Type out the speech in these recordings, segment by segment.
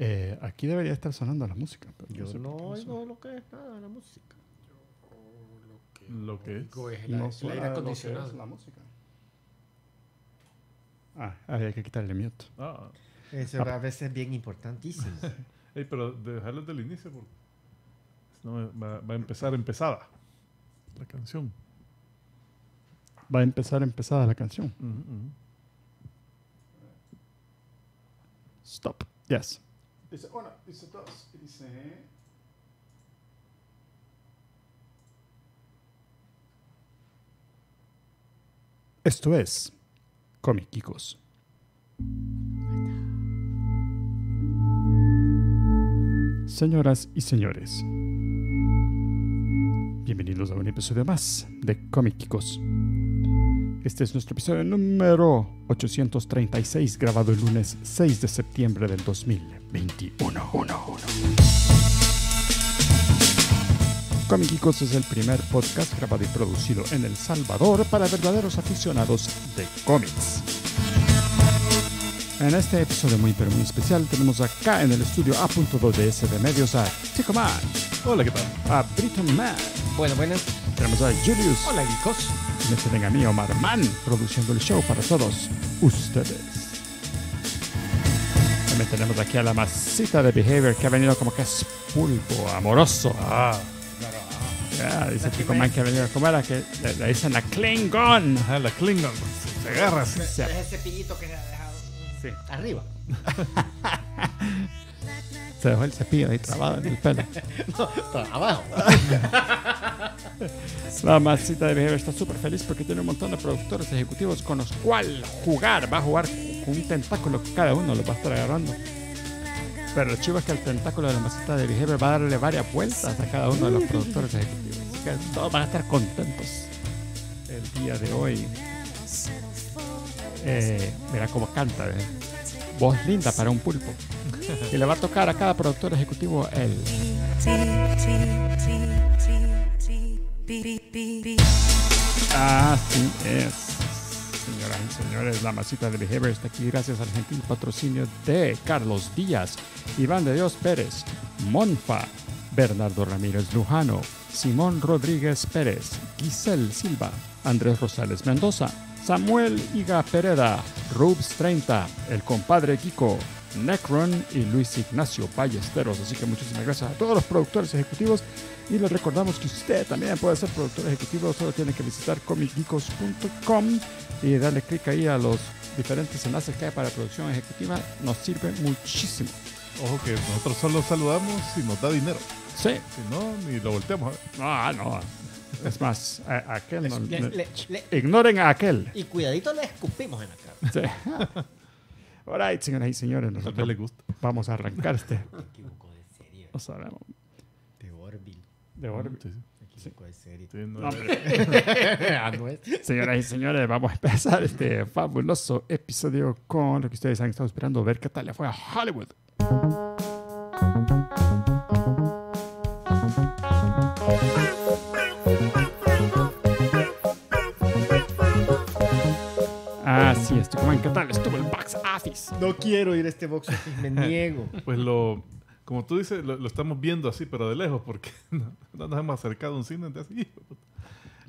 Eh, aquí debería estar sonando la música. Yo no, no oigo lo que es nada la música. lo que, es, la, no el la música. Ah, había que quitarle mute. Ah. Eso ah. a veces es bien importantísimo. pero dejarlo del inicio porque va, a empezar empezada la canción. Va a empezar empezada la canción. Stop. Yes dice uno, dice dos, y dice... Esto es Comiquicos. Señoras y señores, bienvenidos a un episodio más de Comiquicos. Este es nuestro episodio número 836, grabado el lunes 6 de septiembre del 2021. Comiquicos es el primer podcast grabado y producido en El Salvador para verdaderos aficionados de cómics. En este episodio muy pero muy especial tenemos acá en el estudio A.2DS de Medios a Chico Man. Hola, ¿qué tal? A Britton Man. Bueno, buenas. Tenemos a Julius. Hola, geekos me tienen a mí, Omar Man, produciendo el show para todos ustedes. También tenemos aquí a la masita de Behavior que ha venido como que es pulpo, amoroso. Ah. ah dice Chico Man que ha venido, como era? Que le, dicen la Klingon. Ajá, la Klingon. Pues, se agarra Es el cepillito que le ha dejado arriba. Se dejó el cepillo ahí trabado en el pelo. no, abajo La masita de BGB está súper feliz porque tiene un montón de productores ejecutivos con los cuales jugar. Va a jugar con un tentáculo que cada uno lo va a estar agarrando. Pero lo chivo es que el tentáculo de la masita de Vijever va a darle varias vueltas a cada uno de los productores ejecutivos. que todos van a estar contentos el día de hoy. Eh, mira cómo canta. Eh. Voz linda para un pulpo y le va a tocar a cada productor ejecutivo el Así es, señoras y señores, la masita de Behavior está aquí gracias al gentil patrocinio de Carlos Díaz, Iván de Dios Pérez, Monfa, Bernardo Ramírez Lujano, Simón Rodríguez Pérez, Giselle Silva, Andrés Rosales Mendoza, Samuel Higa Pereda, Rubs 30, El Compadre Kiko, Necron y Luis Ignacio Ballesteros. Así que muchísimas gracias a todos los productores ejecutivos y les recordamos que usted también puede ser productor ejecutivo, solo tiene que visitar comicgeekos.com y darle clic ahí a los diferentes enlaces que hay para producción ejecutiva, nos sirve muchísimo. Ojo que nosotros solo saludamos si nos da dinero. Sí. Si no, ni lo volteamos. no ah, no. Es más, a, aquel ignoren a aquel. Y cuidadito le escupimos en la cara. Sí. Alright, señoras y señores. Nosotros le gusta. Vamos a arrancar este. Equivoco de serie. De Orville. De ah, Orville. Sí, de serie. Ah, señoras y señores, vamos a empezar este fabuloso episodio con lo que ustedes han estado esperando ver qué tal le fue a Hollywood. estoy como estuvo el box office. No quiero ir a este box office, me niego. Pues lo, como tú dices, lo, estamos viendo así, pero de lejos, porque no, nos hemos acercado a un cine. Así, hijo,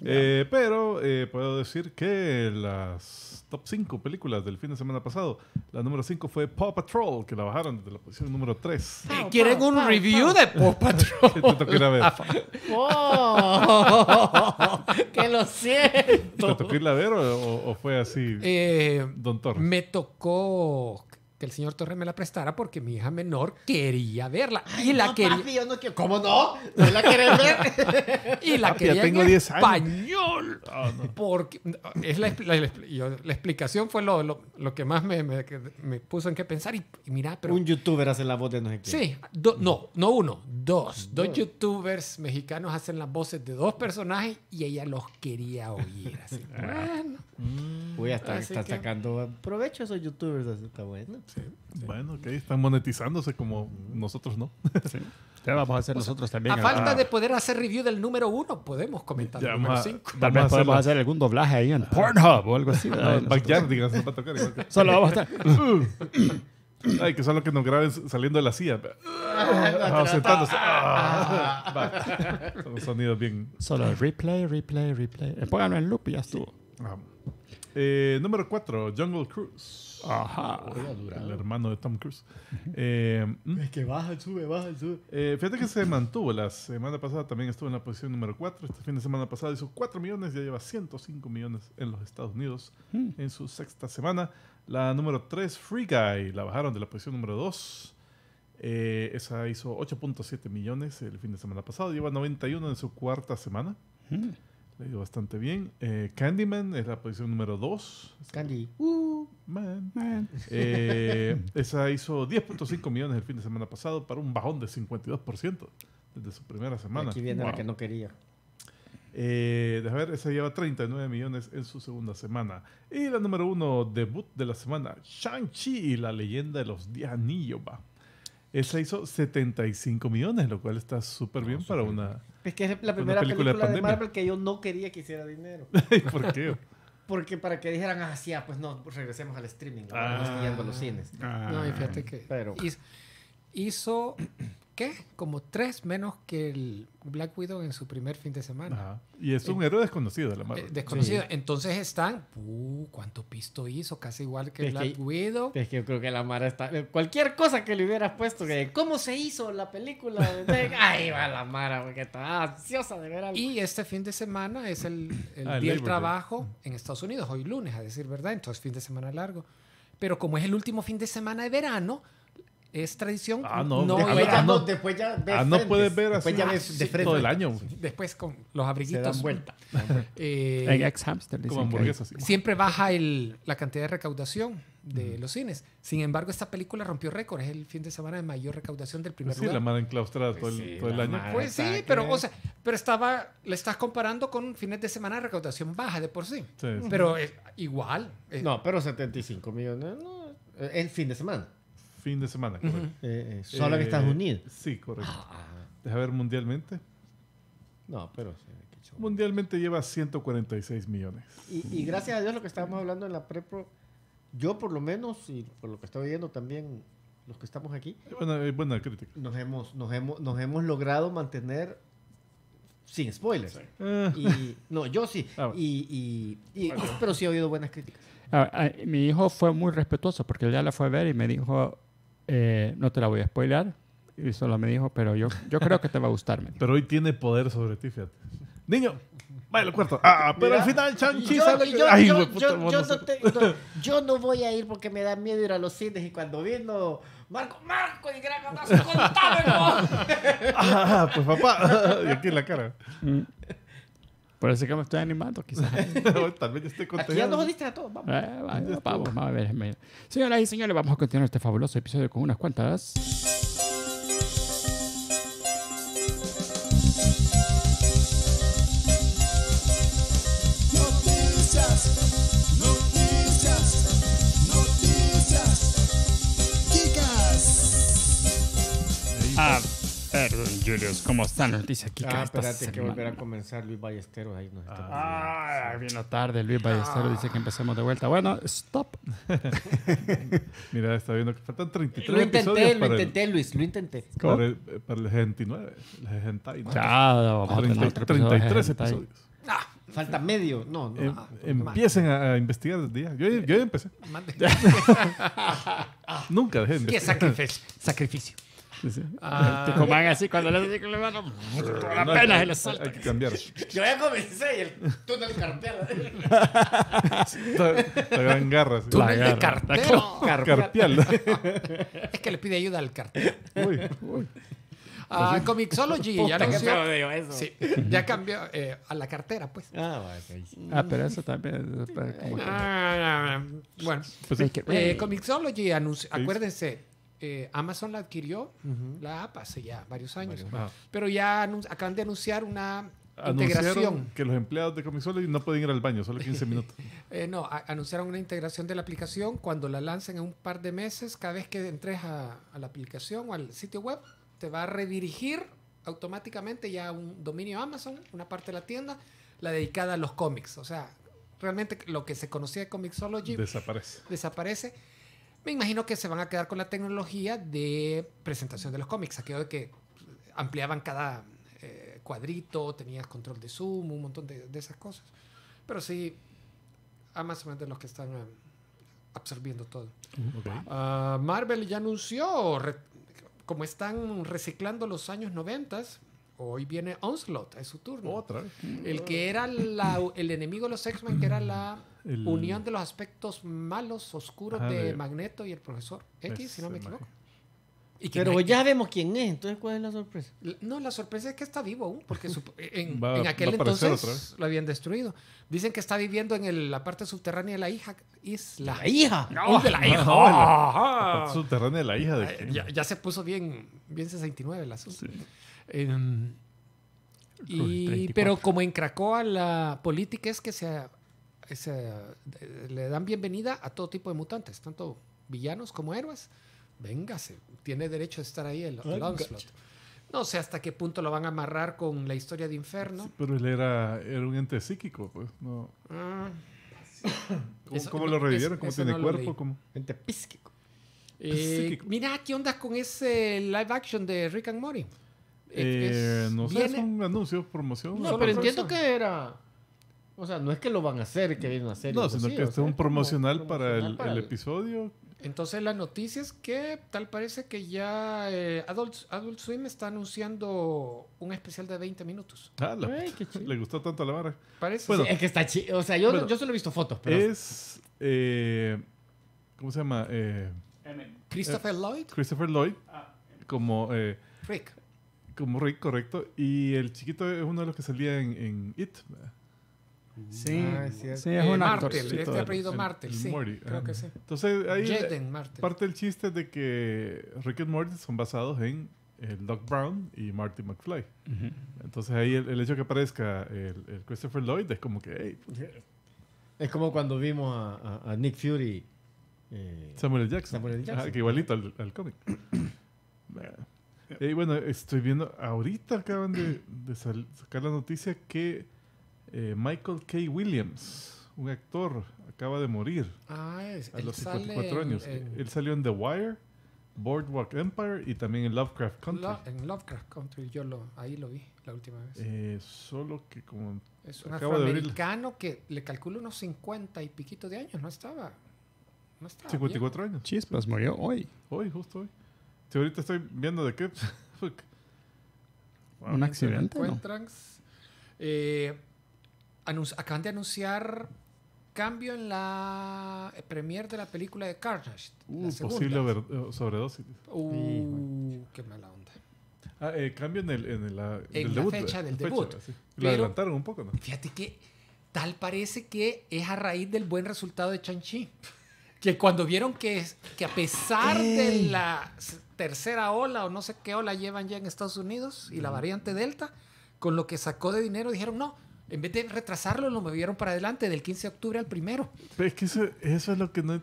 eh, pero eh, puedo decir que las top 5 películas del fin de semana pasado, la número 5 fue Paw Patrol, que la bajaron desde la posición número 3. Eh, ¿Quieren un review de Paw Patrol? Te ir a ver. Oh. ¡Que lo siento! ¿Te tocó ir a ver o, fue así, Me tocó que el señor Torres me la prestara porque mi hija menor quería verla. y la quería... no ¿Cómo no? ¿No la querés ver? y la quería en español. Porque la, explicación fue lo, que más me, puso en que pensar. Y, mira, Un youtuber hace la voz de no sé Sí. no, no uno, dos. Dos youtubers mexicanos hacen las voces de dos personajes y ella los quería oír. Así, ah. bueno. voy a estar está sacando provecho esos youtubers. Así está bueno bueno, Bueno, ok, están monetizándose como nosotros no. Sí. Ya vamos a hacer nosotros también. A falta ah. de poder hacer review del número uno, podemos comentar el número Tal vez podemos hacer algún doblaje ahí en ah. Pornhub o algo así. para ah, tocar Solo vamos a estar... Ay, que solo que nos graben saliendo de la silla. Ah, sentándose. sonidos bien. Solo replay, replay, replay. Eh, pónganlo en loop y ya estuvo. Eh, número cuatro Jungle Cruise. Ajá. El hermano de Tom Cruise. Eh, mm. es que baja, sube, baja, sube. Eh, fíjate que se mantuvo. La semana pasada también estuvo en la posición número 4. Este fin de semana pasado hizo 4 millones, ya lleva 105 millones en los Estados Unidos hmm. en su sexta semana. La número 3, Free Guy, la bajaron de la posición número 2. Eh, esa hizo 8.7 millones el fin de semana pasado. Lleva 91 en su cuarta semana. Hmm. Le bastante bien. Eh, Candyman es la posición número 2. Candy. Uh, man. Eh, esa hizo 10.5 millones el fin de semana pasado para un bajón de 52% desde su primera semana. Aquí viene la que no quería. Eh, ver, esa lleva 39 millones en su segunda semana. Y la número 1, debut de la semana, Shang-Chi y la leyenda de los 10 anillos. Esa hizo 75 millones, lo cual está súper bien una para de una. Es que es la primera película, de, Marvel que yo no quería que hiciera dinero. por qué? Porque para que dijeran, ah, sí, ah, pues no, pues regresemos al streaming, ah, no, los cines. no, y fíjate que. hizo ¿qué? Como tres menos que el Black Widow en su primer fin de semana. Y es un eh, héroe desconocido, la Mara. Eh, desconocido. Entonces están, uh, ¿cuánto pisto hizo? Casi igual que Black Widow. Es que yo creo que la Mara está... Eh, cualquier cosa que le hubieras puesto, que cómo se hizo la película. Ahí va la Mara, porque está ansiosa de ver algo. Y este fin de semana es el, el ah, día del trabajo en Estados Unidos, hoy lunes, a decir verdad. Entonces, fin de semana largo. Pero como es el último fin de semana de verano es tradición. Ah, no, no, ah, después, ya, no, después ves ah, puedes ver así todo el año. Después con los abriguitos. Siempre baja el, la cantidad de recaudación de los cines. Sin embargo, esta película rompió récord. Es el fin de semana de mayor recaudación del primer lugar. Sí, la madre enclaustrada pues todo, el, año. Pues sí, pero, o sea, pero estaba, le estás comparando con fines de semana de recaudación baja de por sí. Pero eh, igual. Eh. no, pero 75 millones, en fin de semana fin de semana. Eh, eh, eh, solo en Estados Unidos. Sí, correcto. Ah, ah. Deja ver mundialmente. No, pero Mundialmente lleva 146 millones. Y, gracias a Dios lo que estábamos hablando en la prepro, yo por lo menos, y por lo que estoy viendo también los que estamos aquí, nos hemos, nos hemos, nos hemos logrado mantener sin spoilers. Ah. no, yo sí. y, y- pero sí ha oído buenas críticas. mi hijo fue muy respetuoso porque él ya la fue a ver y me dijo, no te la voy a spoiler Y solo me dijo, pero yo, yo creo que te va a gustar. Pero hoy tiene poder sobre ti, fíjate. Niño, vaya al cuarto. Ah, pero al final Chanchi yo, Yo, no voy a ir porque me da miedo ir a los cines y cuando vino Marco, Marco y gran abrazo, contámelo. Ah, pues papá. y aquí en la cara. Parece que me estoy animando, quizás. Tal vez esté contento. ya nos jodiste a todos. Vamos. Eh, vamos, vamos, vamos a ver. Señoras y señores, vamos a continuar este fabuloso episodio con unas cuantas. Julius, ¿cómo están? dice aquí ah, que Ah, espérate, que volverá a comenzar Luis Ballesteros. Ahí nos está. Ah, vino tarde, Luis Ballesteros dice que empecemos de vuelta. Bueno, stop. Mira, está viendo que faltan 33 episodios. Lo intenté, lo intenté, Luis, lo intenté. para, el, para el 69. El 69. vamos a 33 episodios. Ah, falta medio. No, no. Em, empiecen a, investigar el día. Yo, ya empecé. Mande. Nunca dejé de ¿Qué sacrificio? Sacrificio. Ah, te coman así, cuando le dice que le van apenas la pena se le salta. Hay que cambiar. Yo ya comencé y el túnel carpial. Te garras. Túnel de carpeado Carpial. es que le pide ayuda al cartel. Uy, uy. Ah, pues Comixology ya ya cambió eh, a la cartera, pues. Ah, bueno. ah pero eso también. Es ah, Bueno, pues eh, Comixology acuérdense, eh, Amazon la adquirió, la app, hace ya varios años. Pero ya acaban de anunciar una Anunciaron integración. que los empleados de Comixology no pueden ir al baño, solo 15 minutos. Eh, no, anunciaron una integración de la aplicación. Cuando la lancen en un par de meses, cada vez que entres a, la aplicación o al sitio web, te va a redirigir automáticamente ya a un dominio Amazon, una parte de la tienda, la dedicada a los cómics. O sea, realmente lo que se conocía de Comixology desaparece. Desaparece me imagino que se van a quedar con la tecnología de presentación de los cómics, aquello de que ampliaban cada eh, cuadrito, tenías control de zoom, un montón de, esas cosas. Pero sí, a más o menos de los que están eh, absorbiendo todo. Mm, ah, Marvel ya anunció, como están reciclando los años 90, hoy viene Onslaught, es su turno. Otra. El que era el enemigo de los X-Men, que era la unión de los aspectos malos, oscuros de, Magneto y el profesor X, pues, si no me equivoco. Pero ya vemos quién es, entonces ¿cuál es la sorpresa? no, la sorpresa es que está vivo aún, porque en, aquel entonces lo habían destruido. Dicen que está viviendo en la parte subterránea de la hija. Isla. ¿La hija? No, de la hija. la, parte subterránea de la hija. ya, se puso bien, bien 69 el asunto. Sí pero como en Cracoa la política es que se, eh, le dan bienvenida a todo tipo de mutantes, tanto villanos como héroes. Véngase, tiene derecho a estar ahí el, ah, No sé hasta qué punto lo van a amarrar con la historia de Inferno. pero él era, era, un ente psíquico, pues. No. Ah, ¿Cómo, lo revivieron? ¿Cómo tiene cuerpo? Ente psíquico. Eh, mira, ¿qué onda con ese live action de Rick and Morty? no sé, es un anuncio, promoción. No, pero entiendo que era. O sea, no es que lo van a hacer, que viene a hacer No, pues sino que es un promocional, para, el, episodio. Entonces, la noticia es que tal parece que ya eh, Adult, Swim está anunciando un especial de 20 minutos. Ah, Le gustó tanto la vara. Parece. que está chido. O sea, yo, solo he visto fotos, pero. Es. Eh, ¿Cómo se llama? Eh, Christopher Lloyd. Christopher Lloyd. Ah, como. Rick como Rick, correcto. Y el chiquito es uno de los que salía en, en It. Sí, ah, ah, es cierto. es eh, este apellido Martel, creo que sí. Entonces, ahí eh, parte del chiste de que Rick y Morty son basados en Doc Brown y Marty McFly. Entonces, ahí el, hecho que aparezca el, Christopher Lloyd es como que... es como cuando vimos a, Nick Fury. Eh, Samuel L. Jackson. que igualito al, al cómic. bueno, estoy viendo, ahorita acaban de, sacar la noticia que eh, Michael K. Williams, un actor, acaba de morir ah, a los 54 años. él salió en The Wire, Boardwalk Empire y también en Lovecraft Country. en Lovecraft Country, yo ahí lo vi la última vez. Eh, solo que como... Es un afroamericano que le calculo unos 50 y piquito de años, no estaba. No estaba 54 años. Chispas, murió hoy. Hoy, justo hoy. Si ahorita estoy viendo de qué. ¿Un accidente? Eh, acaban de anunciar cambio en la eh, premiere de la película de Carnage. Uh, posible eh, sobredosis. Uh, qué mala onda. Ah, cambio en, el, la, fecha del debut. Lo adelantaron un poco, ¿no? Fíjate que tal parece que es a raíz del buen resultado de Chang-Chi. Que cuando vieron que, que a pesar de la tercera ola o no sé qué ola llevan ya en Estados Unidos y la variante Delta, con lo que sacó de dinero dijeron, no, en vez de retrasarlo, lo movieron para adelante del 15 de octubre al primero. Pero es que eso, es lo que no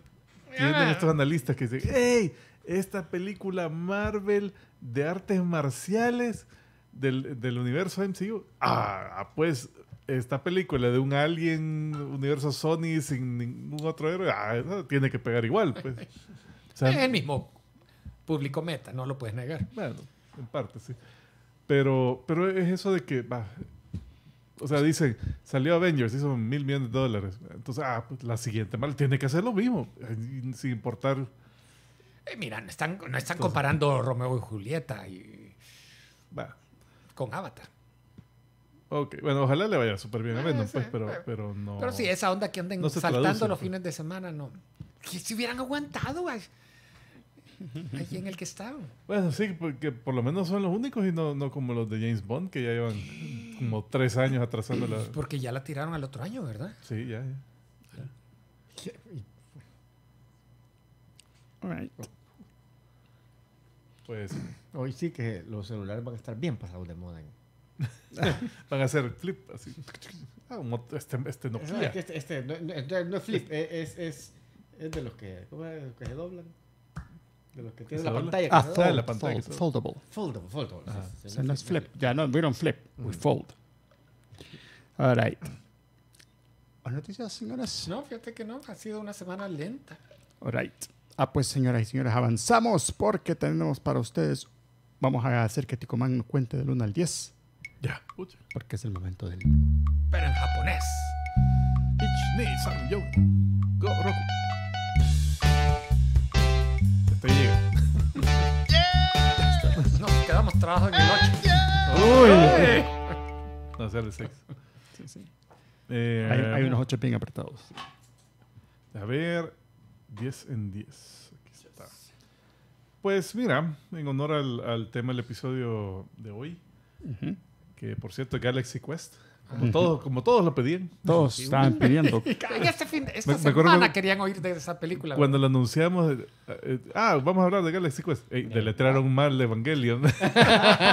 tienen estos analistas que dicen, ¡Ey! Esta película Marvel de artes marciales del, del universo MCU. Ah, pues esta película de un alien universo Sony sin ningún otro héroe, ah, tiene que pegar igual. Pues. es el mismo público meta, no lo puedes negar. Bueno, en parte sí. Pero, pero es eso de que, va... o sea, dicen, salió Avengers, hizo mil millones de dólares. Entonces, ah, pues la siguiente mal tiene que hacer lo mismo, eh, sin importar. Eh, mira, no están, no están comparando Romeo y Julieta y, Va. con Avatar. Ok, bueno, ojalá le vaya súper bien a eh, Venom, pues, pero, pero no. Pero sí, esa onda que andan saltando los pues. fines de semana, no. si hubieran aguantado, allí en el que estaba. Bueno, sí, porque por lo menos son los únicos y no, no como los de James Bond, que ya llevan como tres años atrasando la... Porque ya la tiraron al otro año, ¿verdad? Sí, ya. Pues hoy sí que los celulares van a estar bien pasados de moda. van a hacer flip así. Ah, este, este, este, este no, es flip, es, es, es de los que, que se doblan. De los que tiene ah, la, pantalla. Ah, la pantalla foldable. Foldable, foldable. no es flip. Ya no, we don't flip. We fold. All right. noticias, señoras? No, fíjate que no. Ha sido una semana lenta. All right. Ah, pues, señoras y señores, avanzamos porque tenemos para ustedes... Vamos a hacer que Ticomán nos cuente del 1 al 10. Ya. Porque es el momento del... Pero en japonés. Ichi, ni, san, yo, go, roku. trabajo en el noche. Uy. No hacerle sexo. Sí, sí. Eh, hay, unos 8 ping apretados. A ver, 10 en 10. Aquí está. Pues mira, en honor al, al tema del episodio de hoy, que por cierto, Galaxy Quest. Como todos, como todos lo pedían. Todos estaban pidiendo. este fin, esta semana querían oír de esa película. Cuando lo anunciamos, eh, eh, ah, vamos a hablar de Galaxy Quest. mal Evangelion.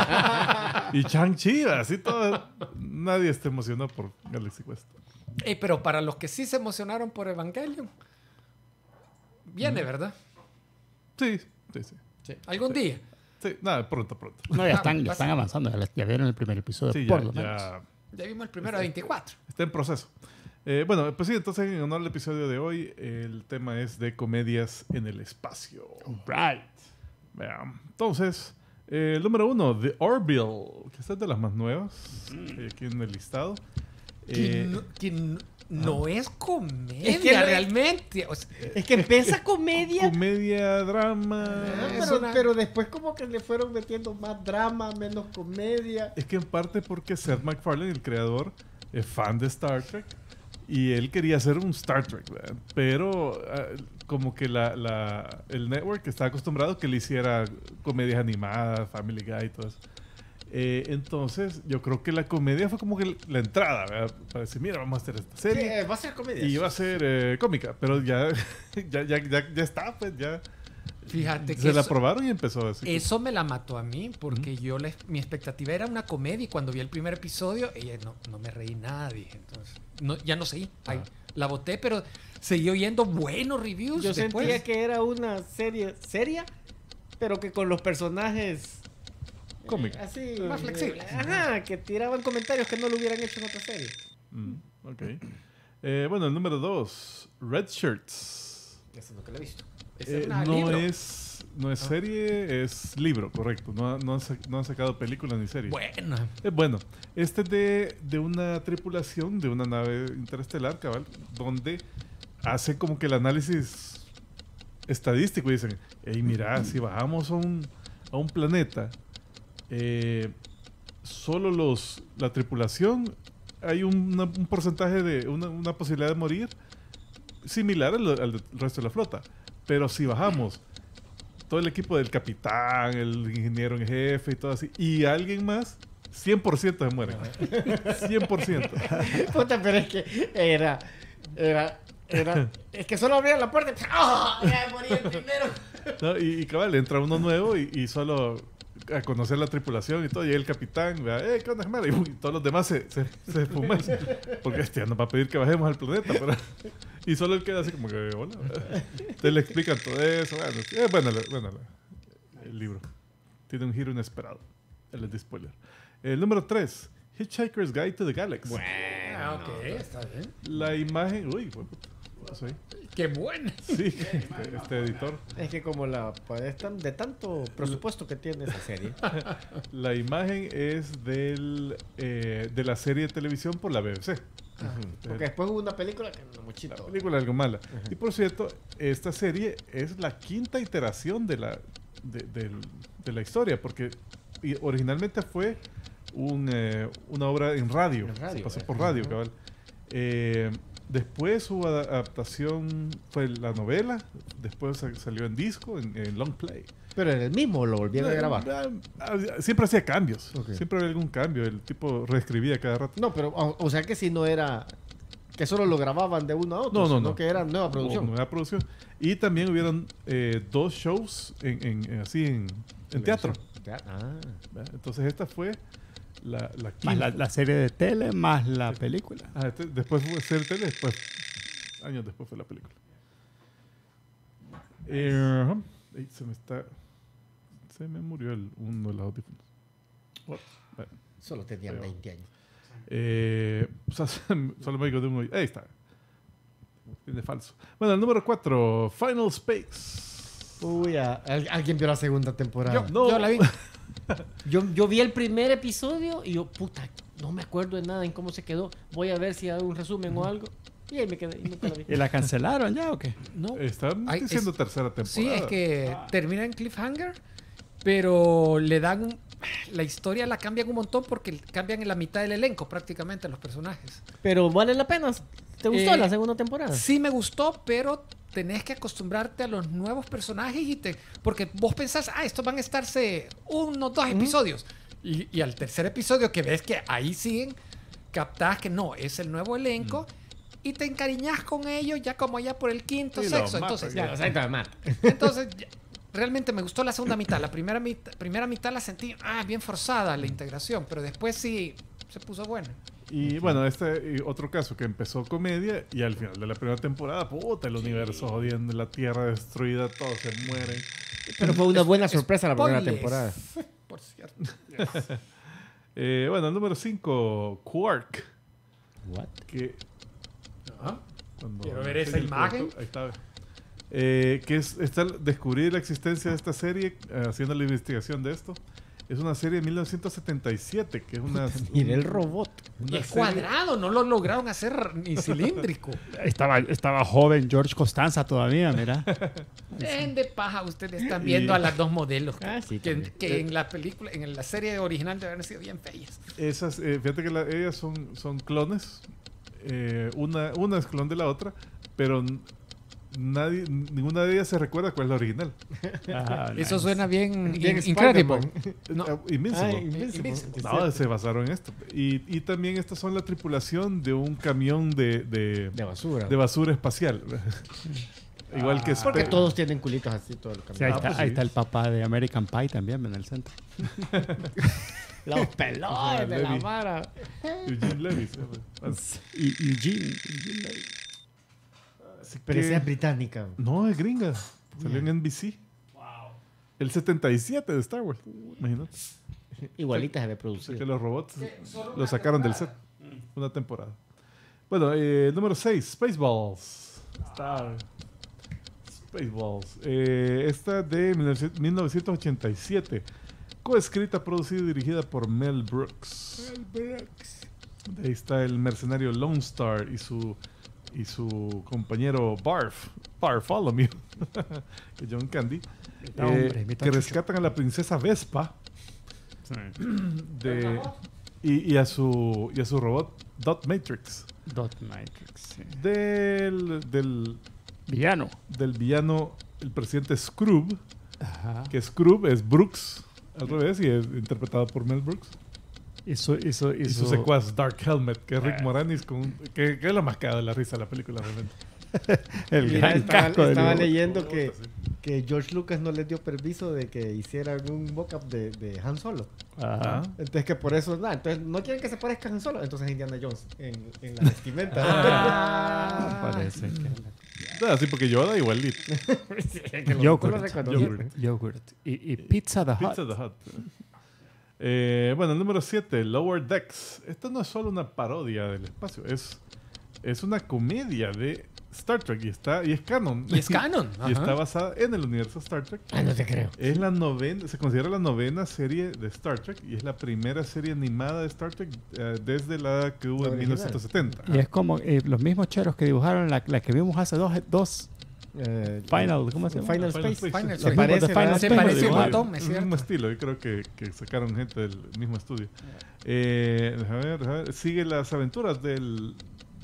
y Chang-Chi, así todo. Nadie se emocionó por Galaxy Quest. Eh, pero para los que sí se emocionaron por Evangelion, viene, ¿verdad? Sí, sí, sí. ¿Algún día? Sí, nada, pronto, pronto. No, ya están, ya están avanzando, ya, vieron el primer episodio, sí, por ya, lo menos. Ya vimos el primero de este, 24. Está en proceso. Eh, bueno, pues sí, entonces en honor al episodio de hoy, el tema es de comedias en el espacio. Right. Entonces, eh, el número uno, The Orville, que está es de las más nuevas, mm. aquí en el listado. Que, no, es comedia realmente. es que empieza comedia. Comedia, drama. Ah, ah, pero, después como que le fueron metiendo más drama, menos comedia. Es que en parte porque Seth MacFarlane, el creador, es fan de Star Trek. Y él quería hacer un Star Trek, pero ah, como que la, la, el network Estaba acostumbrado que le hiciera comedias animadas, Family Guy y todo eso. Eh, entonces, yo creo que la comedia fue como que la entrada, ¿verdad? Para decir, mira, vamos a hacer esta serie. Eh, va a ser comedia. Y va a ser eh, cómica, pero ya, ya, ya, ya, está, pues ya. Fíjate que. Se la probaron y empezó así. Eso me la mató a mí, porque yo mi expectativa era una comedia y cuando vi el primer episodio, ella no, no me reí nada, dije. Entonces, no, ya no sé, ah. la boté, pero seguí oyendo buenos reviews. Yo sentía que era una serie seria, pero que con los personajes cómic. Así. Más eh, flexible. Ajá, que tiraban comentarios que no lo hubieran hecho en otra serie. Mm, ok. Eh, bueno, el número dos, Red Shirts. Eso es lo he visto. Eh, no es no es ah. serie, es libro, correcto. No, no, han, sacado películas ni series. Bueno. bueno, este es de, de una tripulación de una nave interestelar, cabal, donde hace como que el análisis estadístico y dicen, hey, mira, si bajamos a un, a un planeta eh, solo los la tripulación hay un porcentaje de una, posibilidad de morir similar al, resto de la flota. Pero si bajamos todo el equipo del capitán, el ingeniero en jefe y todo así, y alguien más, 100% se mueren. 100%. Ah. Puta, pero es que era, era, era, es que solo abrían la puerta y ¡ah! ¡Ya morí el primero. y, cabal, entra uno nuevo y, y solo a conocer la tripulación y todo, llega el capitán, vea, eh, ¿qué onda, hermano? Y, todos los demás se, se, se porque este ya nos va a pedir que bajemos al planeta, pero, y solo él queda así como que, hola, te le explican todo eso, bueno, eh, bueno, bueno, el libro, tiene un giro inesperado, el de spoiler. El número 3, Hitchhiker's Guide to the Galaxy. Bueno, ah, ok, está bien. La imagen, uy, bueno, que ¡Qué buena! Sí, este, editor. Es que como la pues, de tanto presupuesto que tiene esa serie. la imagen es del, eh, de la serie de televisión por la BBC. Porque después hubo una película que muchito. La película algo mala. Y por cierto, esta serie es la quinta iteración de la, de, la historia, porque originalmente fue un, eh, una obra en radio. pasó eh. por radio, cabal. Después su adaptación fue la novela, después salió en disco, en, long play. Pero en el mismo lo volvieron a eh, grabar. Ah, ah, siempre hacía cambios, siempre había algún cambio, el tipo reescribía cada rato. No, pero o, sea que si no era que solo lo grababan de uno a otro, no, no, sino no. que era nueva producción. Y también hubieron eh, dos shows en, así en, teatro. Ah. Entonces esta fue la, la, la, serie de tele, más la película. Ah, este, después fue serie de tele, después, años después fue la película. Eh, se me está. Se me murió el, uno de los dos oh. solo tenían 20 años. Eh, pues, solo me digo de uno. Ahí está. Tiene falso. Bueno, el número 4, Final Space. Uy, alguien vio la segunda temporada. Yo la vi. Yo, yo vi el primer episodio y yo, puta, no me acuerdo de nada en cómo se quedó. Voy a ver si hay un resumen o algo. Y ahí me quedé. Y, la, ¿Y la cancelaron ya o qué? No. Están haciendo tercera temporada. Sí, es que ah. termina en cliffhanger, pero le dan la historia la cambian un montón porque cambian en la mitad del elenco prácticamente los personajes. Pero vale la pena. ¿Te gustó eh, la segunda temporada? Sí me gustó, pero tenés que acostumbrarte a los nuevos personajes y te, porque vos pensás, ah, estos van a estarse uno, dos episodios. y, al tercer episodio que ves que ahí siguen, captás que no, es el nuevo elenco. Mm. y te encariñas con ellos ya como ya por el quinto sexo. Entonces, ya, entonces, ya, realmente me gustó la segunda mitad. La primera, mitad, primera mitad la sentí ah, bien forzada la integración, pero después sí se puso buena. Y bueno, este otro caso que empezó comedia y al final de la primera temporada, puta, el universo jodiendo, la tierra destruida, todos se mueren. Pero fue una buena sorpresa la primera temporada. Por cierto. Eh, bueno, el número 5, Quark. What? Que, Quiero ver esa imagen. ahí está. Eh, que es, está, descubrir la existencia de esta serie eh, haciendo la investigación de esto. Es una serie de 1977, que es una... el robot. Y es cuadrado, no lo lograron hacer ni cilíndrico. estaba, estaba joven George Costanza todavía, mira. de paja, ustedes están viendo a las dos modelos. Ah, que, eh, en la película, en la serie original deben sido bien bellas. Esas, fíjate que ellas son, son clones. una, una es clon de la otra, pero nadie, ninguna de ellas se recuerda cuál es la original. Ah, Eso suena bien, Increíble No, ah, ah, se basaron en esto. Y, y, también estas son la tripulación de un camión de, de, de basura. De basura espacial. Igual que este. Porque todos tienen culitos así, todos los camión. ahí, pues está, el papá de American Pie también en el centro. Los pelones de la vara Eugene Levy. Pues que... británica. No, es gringa. Salió en NBC. El 77 de Star Wars. Imagínate. Igualita se había pues, producido. Que los robots lo sacaron del set. Una temporada. Bueno, eh, número 6, Spaceballs. Star. Spaceballs. Eh, esta de 1987. Coescrita, producida y dirigida por Mel Brooks. Mel Brooks. Ahí está el mercenario Lone Star y su y su compañero Barf, me, John Candy, eh, que rescatan a la princesa Vespa y, a su, su robot Dot Matrix. Dot Matrix, Del, del villano. Del villano, el presidente Scroob que Scroob es Brooks, al revés, y es interpretado por Mel Brooks. Eso, eso, eso. Y su secuaz, Dark Helmet, que Rick Moranis, con, que, que es la mascada de la risa de la película realmente. el estaba, estaba leyendo que, que, George Lucas no les dio permiso de que hicieran un mock-up de, Han Solo. Ah. Entonces que por eso, nada, entonces no quieren que se parezca a Han Solo, entonces Indiana Jones en, la vestimenta. Ah. parece que... Así ah, porque Yoda igualito. sí, yogurt, yogurt, Y, Pizza the Hut. Pizza the Hut. Eh, bueno, el número 7, Lower Decks. Esto no es solo una parodia del espacio, es, es una comedia de Star Trek y está y es canon. Y es canon. y está basada en el universo Star Trek. Ah, no te creo. Es la novena, se considera la novena serie de Star Trek y es la primera serie animada de Star Trek eh, desde la que hubo en 1970. Y es como eh, los mismos cheros que dibujaron la, que vimos hace dos, dos eh, Final, eh, ¿cómo se llama? Final Space. Final Space. Se parece, Final un montón, es El mismo estilo, yo creo que, sacaron gente del mismo estudio. Eh, sigue las aventuras de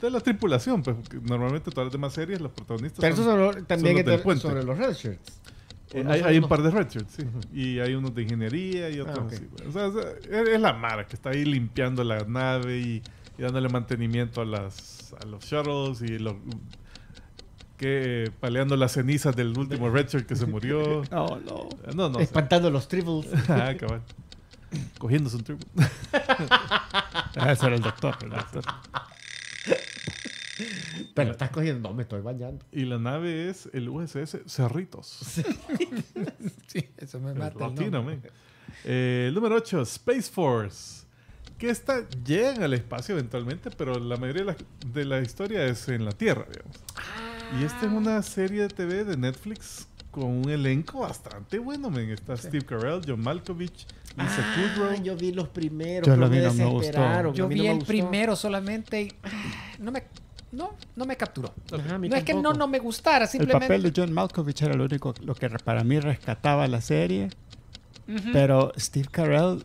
la tripulación, pues normalmente todas las demás series, los protagonistas Pero son, también son los del sobre los redshirts. hay, un par de redshirts, sí. Y hay unos de ingeniería y otros ah, pues. es la Mara que está ahí limpiando la nave y, dándole mantenimiento a, a los shuttles y los que paleando las cenizas del último redshirt que se murió. No, no. Espantando los triples. ah, cabal. Cogiéndose un triple. Ah, ese era el doctor. El doctor. Pero estás cogiendo, no, me estoy bañando. Y la nave es el USS Cerritos. sí, eso me mata. El latino, eh, el número 8, Space Force. Que esta llega al espacio eventualmente, pero la mayoría de la, de la historia es en la Tierra, digamos. Ah, y esta es una serie de TV de Netflix con un elenco bastante bueno, Está Steve Carell, John Malkovich, Lisa ah, Yo vi los primeros, yo vi, me gustó. Yo vi el primero solamente y no me no, no me capturó. no es que no, no me gustara, simplemente. El papel de John Malkovich era lo único lo que para mí rescataba la serie. Pero Steve Carell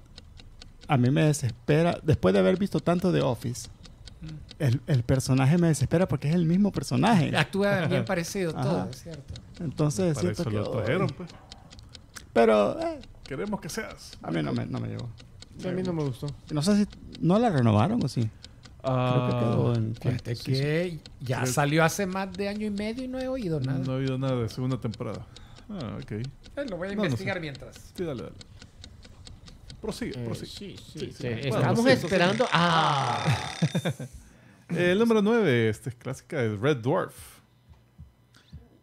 a mí me desespera. Después de haber visto tanto de Office, el, el, personaje me desespera porque es el mismo personaje. Actúa bien parecido todo, ¿cierto? Entonces, Para que, lo trajeron, pues. Pero. Eh, Queremos que seas. A mí no me, no me llegó. a mí no me gustó. No sé si. ¿No la renovaron o sí? Creo que ah, quedó en Fíjate ya salió hace más de año y medio y no he oído nada. No he oído nada de segunda temporada. Ah, ok. Eh, lo voy a investigar mientras. Sí, dale, dale. Prosigue, eh, prosigue. Sí, sí, Estamos esperando. ¡Ah! Eh, el número 9, esta es clásica, es Red Dwarf.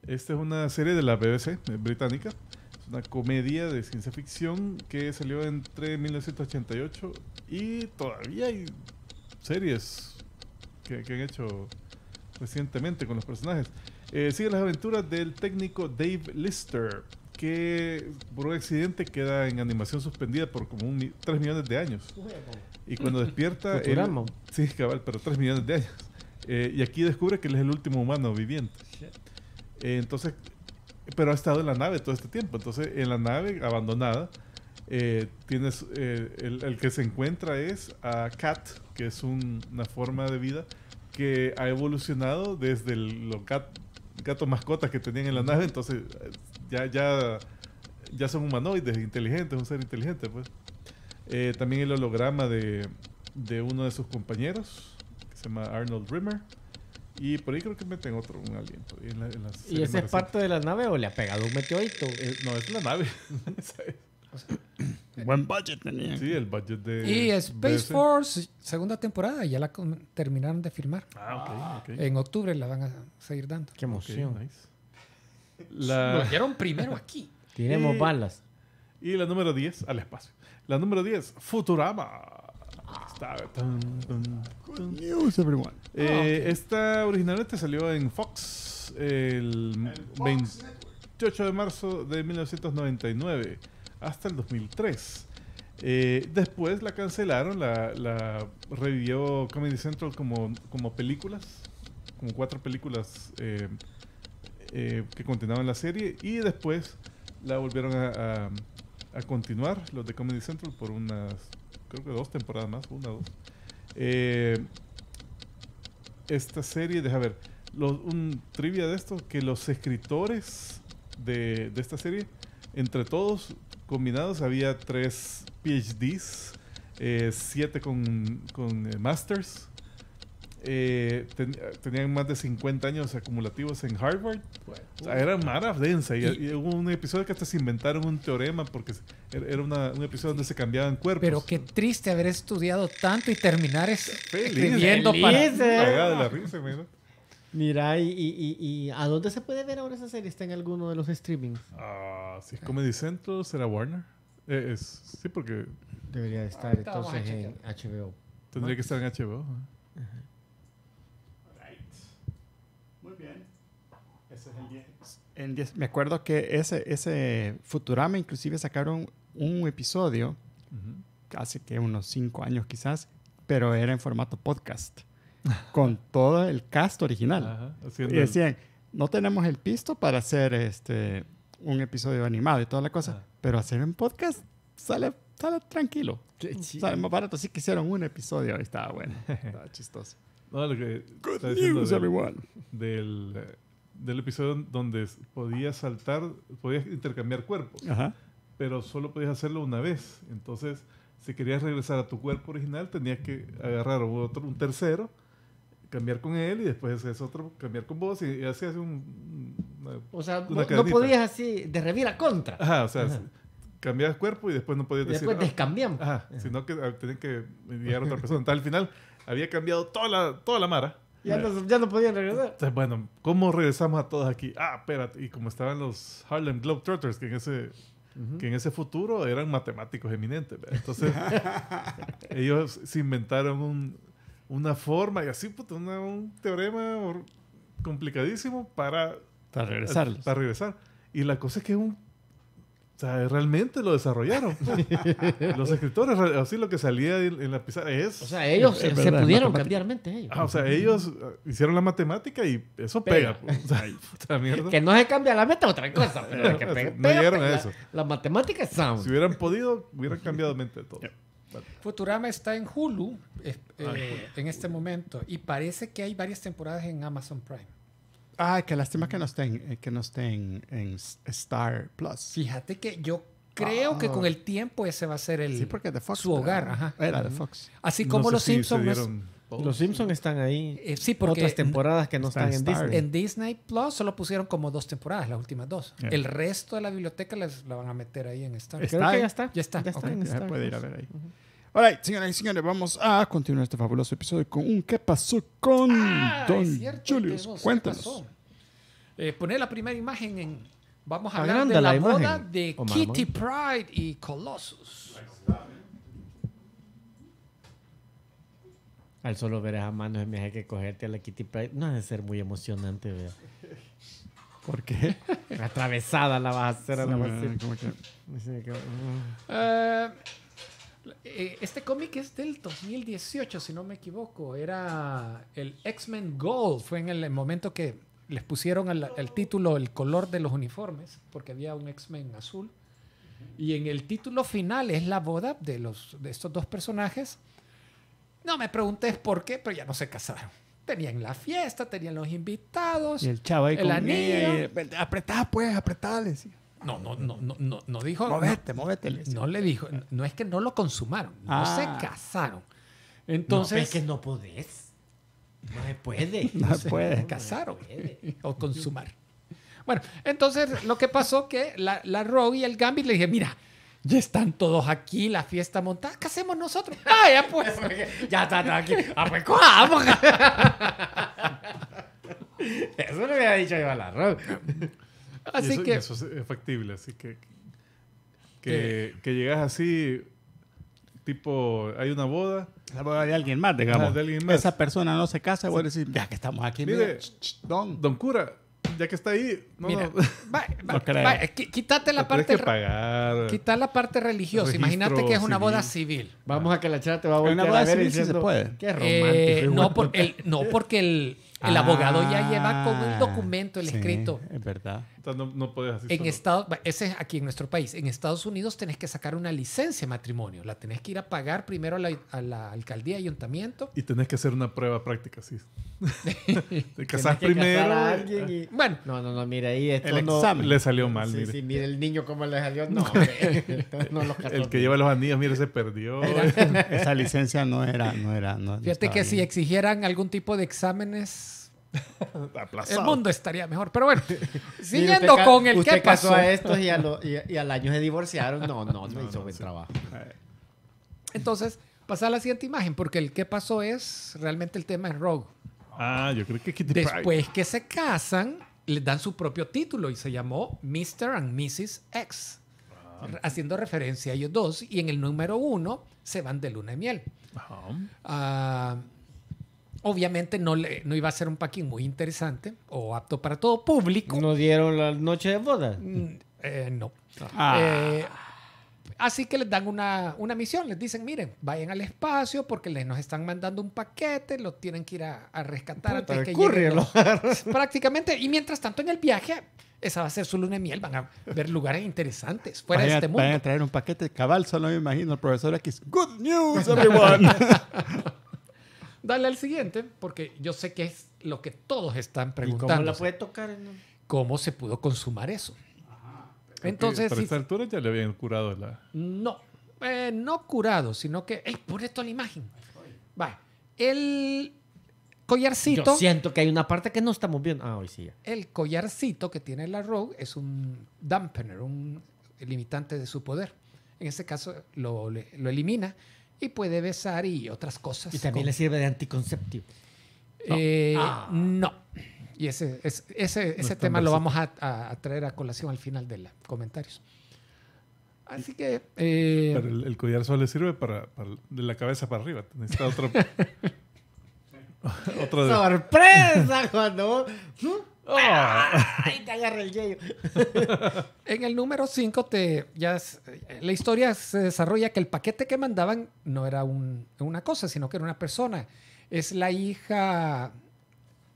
Esta es una serie de la BBC eh, británica. Es una comedia de ciencia ficción que salió entre 1988 y todavía hay series que, han hecho recientemente con los personajes. Eh, sigue las aventuras del técnico Dave Lister, que por un accidente queda en animación suspendida por como un, 3 millones de años. Y cuando despierta... él, sí, cabal, pero 3 millones de años. Eh, y aquí descubre que él es el último humano viviente. Eh, entonces, pero ha estado en la nave todo este tiempo. Entonces, en la nave abandonada, eh, tienes el, que se encuentra es a Cat, que es una forma de vida que ha evolucionado desde los gatos mascotas que tenían en la nave. Entonces, ya, ya, ya son humanoides, inteligentes, un ser inteligente, pues. Eh, también el holograma de, de, uno de sus compañeros, que se llama Arnold Rimmer. Y por ahí creo que meten otro, un aliento pues, ¿Y ese es parte de la nave o le ha pegado un meteorito? Eh, no, es la nave. Eh, Buen budget tenía Sí, el budget de. Y Space Force, segunda temporada, ya la terminaron de firmar. Ah, okay, ok En octubre la van a seguir dando. Qué emoción. La... Lo dieron primero aquí. tenemos balas. Y la número 10, al espacio. La número 10, Futurama. Eh, ah, esta originalmente salió en Fox el, 28 de marzo de 1999 hasta el 2003. Eh, después la cancelaron, la, revivió Comedy Central como, como películas, como cuatro películas eh, eh, que continuaban la serie y después la volvieron a, a, continuar los de Comedy Central por unas, creo que dos temporadas más, una o dos. Eh, esta serie, deja ver, un trivia de esto, que los escritores de, de esta serie, entre todos combinados, había tres PhDs, eh, siete con, con masters eh, tenían más de 50 años acumulativos en Harvard. o sea, era maravillosa Y, hubo un episodio que hasta se inventaron un teorema porque era una, un episodio donde se cambiaban cuerpos. Pero qué triste haber estudiado tanto y terminar es feliz, para. ¿eh? mira. y, ¿a dónde se puede ver ahora esa serie? ¿Está en alguno de los streamings? Ah, si es Comedy Central, será Warner. Eh, es, sí, porque... Debería estar entonces en HBO. Tendría que estar en HBO. me acuerdo que ese, ese Futurama inclusive sacaron un episodio, hace que unos cinco años quizás, pero era en formato podcast, con todo el cast original. y decían, no tenemos el pisto para hacer este, un episodio animado y toda la cosa, ah. pero hacer un podcast sale, sale tranquilo. Sale más barato, sí que hicieron un episodio, estaba bueno, estaba chistoso. Good news, everyone. Del del episodio donde podías saltar, podías intercambiar cuerpos, pero solo podías hacerlo una vez. Entonces, si querías regresar a tu cuerpo original, tenías que agarrar otro, un tercero, cambiar con él y después es otro, cambiar con vos y, así hacías un... o sea, no podías así de a contra. Ajá, o sea... Cambiabas cuerpo y después no podías y decir. Después ah, descambiamos. ajá, sino que ah, tenías que enviar a otra persona. Entonces, al final había cambiado toda toda la mara ya, no, ya no podían regresar. Bueno, ¿cómo regresamos a todos aquí? Ah, espérate. Y como estaban los Harlem Globetrotters, que en ese que en ese futuro eran matemáticos eminentes. Entonces, ellos se inventaron un, una forma y así, puto, un teorema complicadísimo para, para, para regresar. Y la cosa es que es un sea, realmente lo desarrollaron. los escritores, así lo que salía en la pizarra es... O sea, ellos se, pudieron cambiar mente. Ellos. Ah, o sea, ellos eh, hicieron la matemática y eso pega. Pues, que no se cambia la meta, otra cosa. no llegaron eso. La, matemática es sound. Si hubieran podido, hubieran cambiado mente todo. Futurama está en ah, eh, Hulu en este momento y parece que hay varias temporadas en Amazon Prime. Ah, qué lástima que no estén, eh, que no estén en Star Plus. Fíjate que yo creo que con el tiempo ese va a ser el, su hogar. ajá. Fox. Así como los Simpsons. los Simpsons están ahí. Eh, sí, porque otras temporadas que no están, en Disney. En Disney Plus solo pusieron como dos temporadas, las últimas dos. El resto de la biblioteca la van a meter ahí en Star. Creo ya está. Ya está. Ya puede ir a ver ahí. Alright, señoras y señores, vamos a continuar este fabuloso episodio con un ¿Qué pasó con ah, Don Julius? Cuéntanos. Eh, poner la primera imagen en. Vamos a hablar de la, moda de Kitty Pride y Colossus. Al solo ver esas manos me hay que cogerte a la Kitty Pride no ha de ser muy emocionante, ¿verdad? ¿Por qué? Atravesada la vas a hacer. a la eh, este cómic es del 2018, si no me equivoco. Era el X-Men Gold. Fue en el momento que les pusieron el título el color de los uniformes, porque había un X-Men azul. Y en el título final es la boda de, los, de estos dos personajes. No me preguntes por qué, pero ya no se casaron. Tenían la fiesta, tenían los invitados. Y el chavo ahí con anillo. apretada, pues, apretada, decía. No, no, no, no, no dijo. Móvete, móvete. no le dijo. No es que no lo consumaron. No ah. se casaron. Entonces. No, es que no podés. No se puede. No se puede. Casaron. O consumar. Bueno, entonces lo que pasó que la, la Rogue y el Gambit le dije, mira, ya están todos aquí, la fiesta montada, casemos nosotros? Ah, ya pues. ya está, aquí. Ah, pues, Eso lo había dicho yo a la Rogue. Así que. Eso es eh, factible, así que. Que, eh. que llegas así, tipo, hay una boda. La boda de alguien más, digamos. De alguien Esa persona no se casa, voy a decir, ya que estamos aquí, mira, don. Don cura, ya que está ahí, no, Va, eh, quítate la parte quitar la parte religiosa. Imagínate que es una boda civil. Vamos a que la chata te va a volver a ver si se puede. Qué romántico. no porque el el abogado ya lleva como el ah, documento, el escrito. Es verdad. Entonces no, no puedes así En Estados ese es aquí en nuestro país. En Estados Unidos tenés que sacar una licencia de matrimonio. La tenés que ir a pagar primero a la, a la alcaldía, ayuntamiento. Y tenés que hacer una prueba práctica, sí. Te casás primero. y... Bueno. No, no, no, mira ahí. Esto el no... examen. Le salió mal, mire. Sí, el niño cómo le salió. No, no los El que lleva los anillos, mire, se perdió. Esa licencia no era, no era. Fíjate que si exigieran algún tipo de exámenes El mundo estaría mejor. Pero bueno, siguiendo con el ¿qué pasó. a y, al año se divorciaron. No, no, no, hizo buen trabajo. Entonces, pasa a la siguiente imagen, porque el ¿qué pasó es realmente el tema es Rogue. Ah, yo creo que Después que se casan, les dan su propio título y se llamó Mr. and Mrs. X. Ah. Haciendo referencia a ellos dos, y en el número uno se van de luna de miel. Obviamente no, le, no iba a ser un packing muy interesante o apto para todo público. ¿No dieron la noche de boda? Mm, eh, no. Ah. Eh, así que les dan una, una, misión, les dicen, miren, vayan al espacio porque les nos están mandando un paquete, lo tienen que ir a, rescatar Puta, antes que lleguen prácticamente. Y mientras tanto en el viaje, esa va a ser su luna de miel, van a ver lugares interesantes fuera de este mundo. Van a traer un paquete de cabal, solo me imagino, el profesor X. Good news, everyone. Dale al siguiente, porque yo sé que es lo que todos están preguntando. ¿Cómo la puede tocar? ¿Cómo se pudo consumar eso? Entonces, a ya le habían curado la. No, eh, no curado, sino que. ¡Ey, pon esto la imagen! Va. El collarcito. Yo siento que hay una parte que no estamos viendo. Ah, hoy sí. El collarcito que tiene la Rogue es un dampener, un limitante de su poder. En este caso lo, lo elimina y puede besar y otras cosas. Y también le sirve de anticonceptivo. No. Eh, ah. Y ese, ese, ese, tema lo vamos a, traer a colación al final de los comentarios. Así que... Eh, el, collar solo le sirve para, de la cabeza para arriba. Necesita otro... otro ¡Sorpresa, Juan! ¿no? Oh. Ah, en el número 5, la historia se desarrolla que el paquete que mandaban no era una cosa, sino que era una persona. Es la hija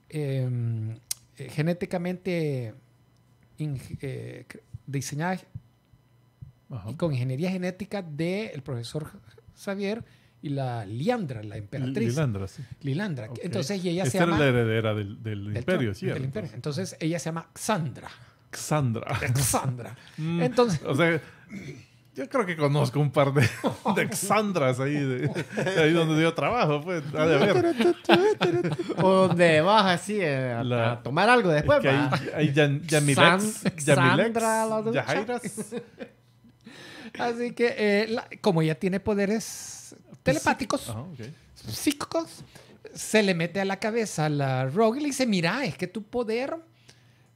em, genéticamente eh, diseñada con ingeniería genética del profesor Xavier y la Liandra, la emperatriz. Lilandra, sí. Lilandra. Entonces ella se llama. Era la heredera del, imperio, cierto. Del imperio. Entonces ella se llama Xandra. Xandra. Xandra. Mm. Entonces. o sea. Yo creo que conozco un par de, Xandras ahí, ahí donde dio trabajo. Pues, O donde vas así eh, a, tomar algo después. Es que hay, hay Yamilex, Así que eh, como ella tiene poderes telepáticos, psíquicos, se le mete a la cabeza a la Rogue y le dice, mira, es que tu poder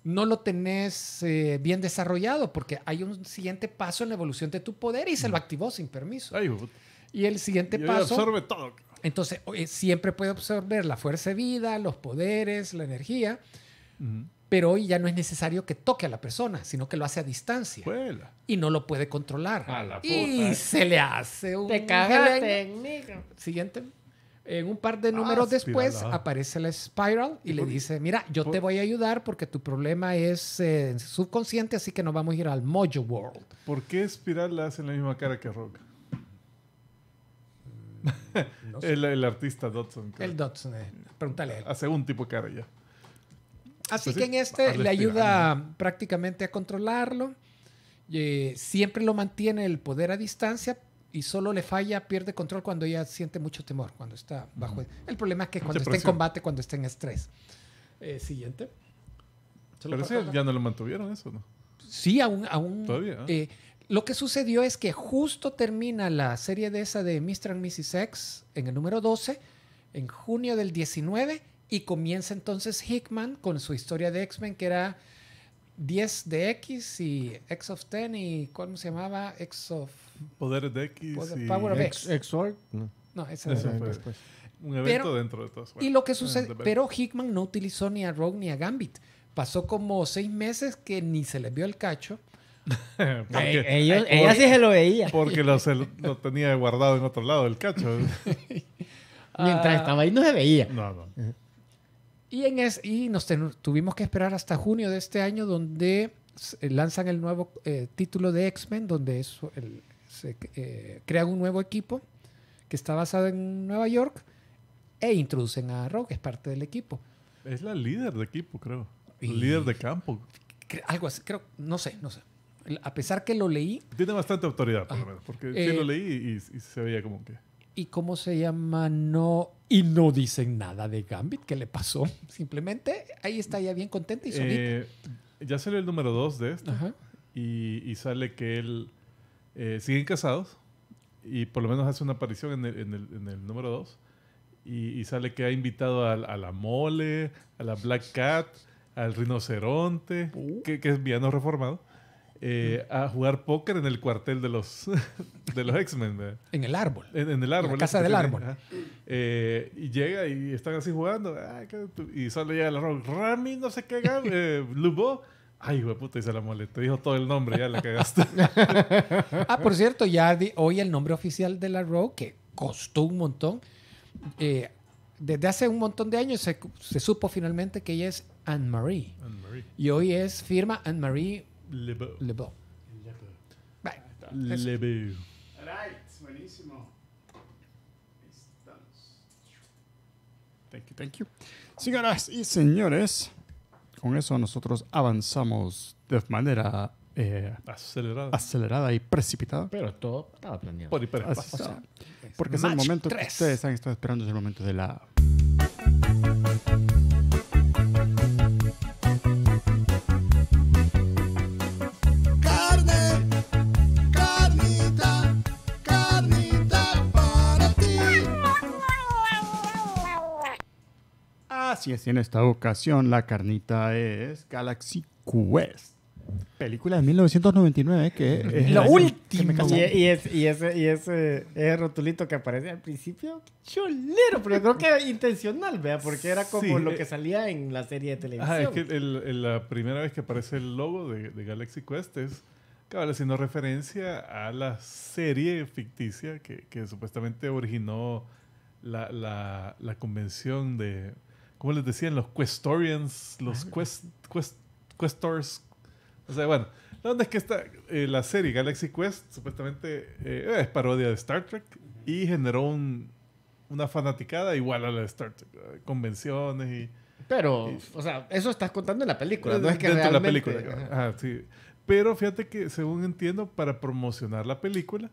no lo tenés eh, bien desarrollado porque hay un siguiente paso en la evolución de tu poder y se lo activó sin permiso. y el siguiente y paso... Absorbe todo. Entonces, eh, siempre puede absorber la fuerza de vida, los poderes, la energía pero hoy ya no es necesario que toque a la persona, sino que lo hace a distancia. Y no lo puede controlar. y se le hace un... Te cagaste en Siguiente. En un par de números después aparece la Spiral y, le dice, mira, yo te voy a ayudar porque tu problema es eh, subconsciente, así que nos vamos a ir al Mojo World. ¿Por qué Spiral le hace la misma cara que Rock? Mm, el, artista Dotson. El Dotson. Eh, pregúntale a él. Hace un tipo de cara ya. Así pues que en este le ayuda prácticamente a controlarlo. Eh, siempre lo mantiene el poder a distancia y solo le falla, pierde control cuando ella siente mucho temor, cuando está bajo. El problema es que cuando está en combate, cuando está en estrés. Eh, siguiente. Parece ya no lo mantuvieron, eso, ¿no? Sí, aún. aún Todavía. Eh, lo que sucedió es que justo termina la serie de esa de Mr. and Mrs. X en el número 12, en junio del 19, y comienza entonces Hickman con su historia de X-Men, que era 10 de X y X of 10 y ¿cómo se llamaba? X of... Poder de X. y Power of X. X, no. ese después. Un evento dentro de todas. y lo que eh, sucede, pero Hickman no utilizó ni a Rogue ni a Gambit. Pasó como seis meses que ni se les vio el cacho. Eh, ellos, ella sí se lo veía. Porque lo, tenía guardado en otro lado el cacho. Mientras ah. estaba ahí no se veía. No, no. Y, en es, nos tuvimos que esperar hasta junio de este año donde eh, lanzan el nuevo eh, título de X-Men, donde es se eh, crea un nuevo equipo que está basado en Nueva York e introducen a Rogue, es parte del equipo. Es la líder de equipo, creo. El líder de campo. Algo así, creo, no sé, no sé. A pesar que lo leí. Tiene bastante autoridad, por lo menos, porque sí lo leí y se veía como que y cómo se llama, no, y no dicen nada de Gambit, ¿qué le pasó? Simplemente ahí está ya bien contenta y solita. Eh, ya salió el número 2 de esto Y, sale que él, sigue eh, siguen casados y por lo menos hace una aparición en el, número 2 y, sale que ha invitado a, la mole, a la Black Cat, al rinoceronte, uh. que, es Viano reformado. Eh, a jugar póker en el cuartel de los, de los X-Men. En el árbol. En, el árbol. En la casa del árbol. Eh, y llega y están así jugando. y solo llega la rogue. Rami, no sé qué, eh, Lubo. Ay, güey, puta, la mole. Te dijo todo el nombre, ya la cagaste. ah, por cierto, ya hoy el nombre oficial de la Rogue, que costó un montón. Eh, desde hace un montón de años se, se supo finalmente que ella es anne Anne -Marie. Y hoy es firma Anne-Marie Lebeau. Lebeau. Le Beau. Le Right, buenísimo. Estamos. Thank you, thank you. Señoras y señores, con eso nosotros avanzamos de manera eh, acelerada. acelerada y precipitada. Pero todo estaba planeado. Por, hiperespacio. porque es el momento que ustedes han estado esperando, es el momento de la... Así en esta ocasión la carnita es Galaxy Quest. Película de 1999 que es la última. Y, ese, eh, rotulito que aparece al principio, chulero, pero creo que intencional, ¿vea? Porque era como lo eh, que salía en la serie de ah, televisión. la primera vez que aparece el logo de, Galaxy Quest es cabal, haciendo referencia a la serie ficticia que, supuestamente originó la convención de ¿Cómo les decían? Los Questorians, los ah. quest, Questors. O sea, bueno, la es que esta, eh, la serie Galaxy Quest supuestamente eh, es parodia de Star Trek y generó una fanaticada igual a la de Star Trek. Eh, convenciones y. Pero, o sea, eso estás contando en la película, no es que realmente... Ah, sí. Pero fíjate que, según entiendo, para promocionar la película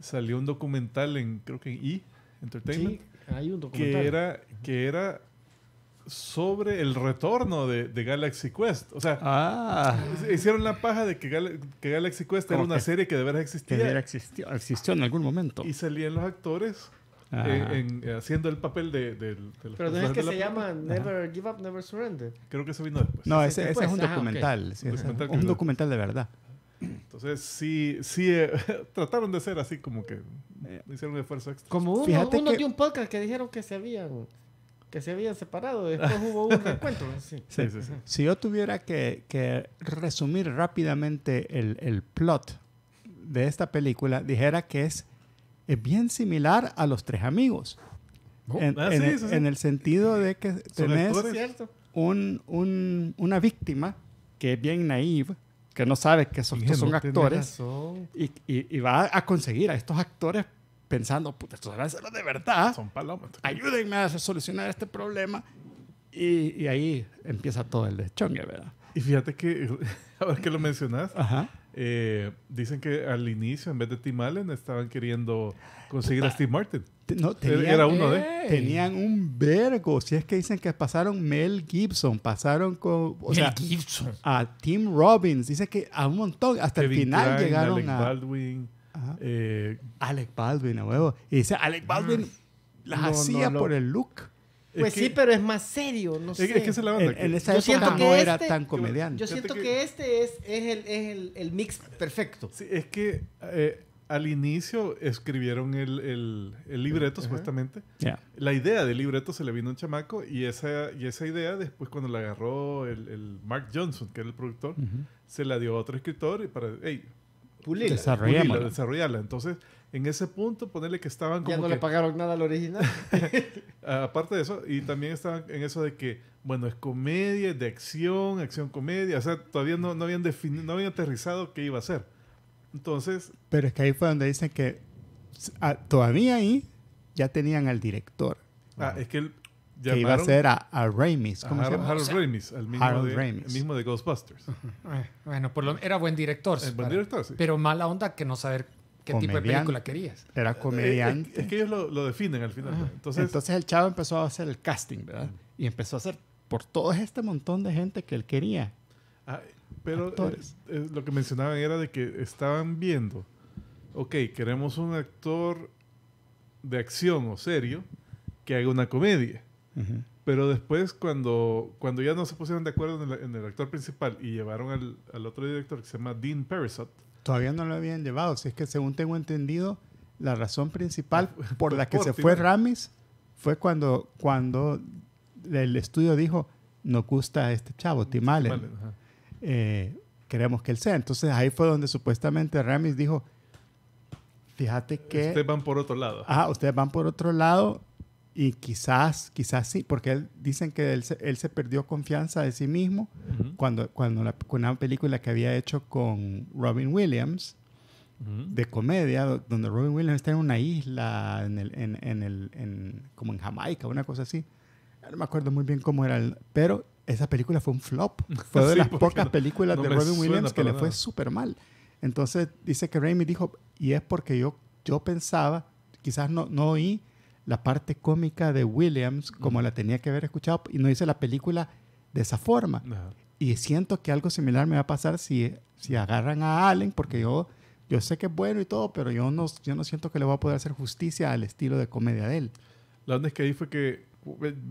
salió un documental en, creo que en E! Entertainment. Sí, hay un documental. Que era, que era sobre el retorno de, Galaxy Quest. O sea, ah. hicieron la paja de que, Galaxy Quest era una serie que de verdad existía. Que de veras existió, existió en algún momento. Y salían los actores eh, eh, haciendo el papel de, de, Pero no es que se llama Never Give Up, Never Surrender. Creo que eso vino después. No, ese, es un documental. un, documental de verdad. Entonces, sí, sí eh, trataron de ser así como que hicieron un esfuerzo extra. Como uno, de un podcast que dijeron que se habían que se habían separado. Después hubo un reencuentro. Sí. Sí, sí, si yo tuviera que, que resumir rápidamente el, el, plot de esta película, dijera que es, eh, bien similar a Los Tres Amigos. Oh, en, ah, en, el, sentido de que tenés un, un, una víctima que es bien naive, que no sabe que son, son actores y, y va a conseguir a estos actores pensando, puta, estos van ser de verdad. Son palomas. Ayúdenme a solucionar este problema. Y, ahí empieza todo el chongue, ¿verdad? Y fíjate que, ver que lo mencionas, Ajá. Eh, dicen que al inicio, en vez de Tim Allen, estaban queriendo conseguir a Steve Martin. No, Era uno de. tenían un vergo. Si es que dicen que pasaron Mel Gibson, pasaron con. Mel Gibson. A Tim Robbins. Dice que a un montón. Hasta el final llegaron a. Baldwin eh, Alec Baldwin, a huevo. Y dice, Alec Baldwin ah. las hacía por el look. Pues sí, pero es más serio, no sé. es que no era este, tan comediante. Yo, siento que, este es, el, mix perfecto. es que eh, al inicio escribieron el, libreto, supuestamente. La idea del libreto se le vino a un chamaco y esa, y esa idea después cuando la agarró el, Mark Johnson, que era el productor, se la dio a otro escritor y para, pulirla. Desarrollarla. desarrollarla. Entonces, en ese punto, ponerle que estaban como. Ya no le pagaron nada al original. aparte de eso, y también estaban en eso de que, bueno, es comedia, de acción, acción comedia. O sea, todavía no, no habían definido, no habían aterrizado qué iba a ser. Entonces. Pero es que ahí fue donde dicen que ah, todavía ahí ya tenían al director. Ah, es que el, que iba a ser a, a se llama? Harold Ramis, el mismo, Harold de, El mismo de Ghostbusters. Eh, bueno, por lo, era buen director. Eh, buen director, Pero mala onda que no saber qué tipo de película querías. Era eh, comediante. es, que ellos lo, definen al final. entonces, entonces el chavo empezó a hacer el casting, ¿verdad? Y empezó a hacer por todo este montón de gente que él quería. Ah, pero lo que mencionaban era de que estaban viendo, ok, queremos un actor de acción o serio que haga una comedia. Pero después, cuando, cuando ya no se pusieron de acuerdo en el, actor principal y llevaron al, al, otro director que se llama Dean Perisot. Todavía no lo habían llevado. Si es que, según tengo entendido, la razón principal por la que se fue Ramis fue cuando, cuando el estudio dijo: no gusta este chavo, Tim Allen. Eh, queremos que él sea. Entonces ahí fue donde supuestamente Ramis dijo: Fíjate que. Ustedes van por otro lado. Ah ustedes van por otro lado y quizás, quizás sí, porque dicen que él se, perdió confianza de sí mismo cuando, cuando la, con una película que había hecho con Robin Williams, de comedia, donde Robin Williams está en una isla, en el, en, el, en, como en Jamaica, una cosa así. No me acuerdo muy bien cómo era, el, pero esa película fue un flop. Fue de las pocas películas de Robin Williams que le fue súper mal. Entonces dice que Raimi dijo, y es porque yo, yo pensaba, quizás no, no oí la parte cómica de Williams como la tenía que haber escuchado y no hice la película de esa forma. Y siento que algo similar me va a pasar si, si agarran a Allen, porque yo, yo sé que es bueno y todo, pero yo no, yo no siento que le voy a poder hacer justicia al estilo de comedia de él. La onda es que ahí fue que,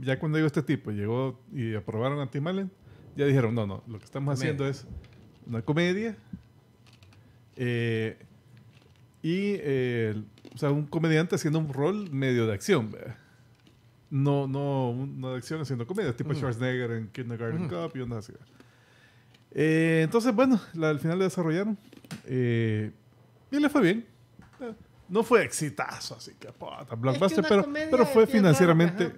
ya cuando llegó este tipo, llegó y aprobaron a Tim Allen, ya dijeron, no, no, lo que estamos haciendo es una comedia. Eh, y eh, o sea, un comediante haciendo un rol medio de acción, No, no, de acción haciendo comedia, tipo Schwarzenegger en Kindergarten Cup y onda así. Eh, entonces, bueno, al final lo desarrollaron. Eh, y le fue bien. No fue exitazo, así que puta, blockbuster, pero, pero fue financieramente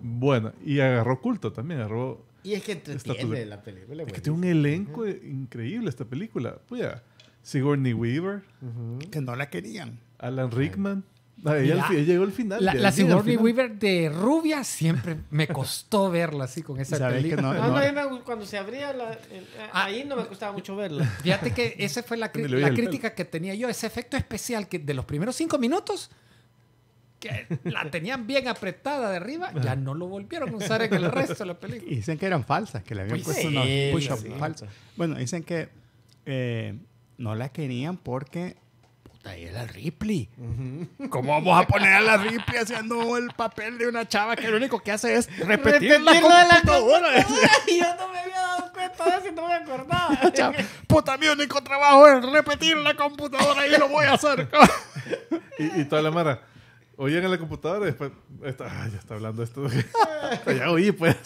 bueno Y agarró culto también, agarró... Y es que entretiene la película. Es que tiene un elenco increíble esta película. Puya, Sigourney Weaver. Que no la querían. Alan Rickman. Ahí ella, el, llegó al final. La, la Sigourney Weaver de rubia siempre me costó verla así con esa película. Ah, cuando se abría, la, eh, ah. ahí no me costaba mucho verla. Fíjate que esa fue la, crítica que tenía yo, ese efecto especial que de los primeros cinco minutos que la tenían bien apretada de arriba, ya no lo volvieron a usar en el resto de la película. Y dicen que eran falsas, que le habían pues puesto unos pues push-ups falsos. Bueno, dicen que eh, no la querían porque ahí la Ripley. ¿Cómo vamos a poner a la Ripley haciendo el papel de una chava que lo único que hace es repetir, la, computadora? Yo no me había dado cuenta de no me acordaba. Puta, mi único trabajo es repetir la computadora y lo voy a hacer. y, toda la mara ¿oyen en la computadora y después está, ya está hablando esto. ya oí, pues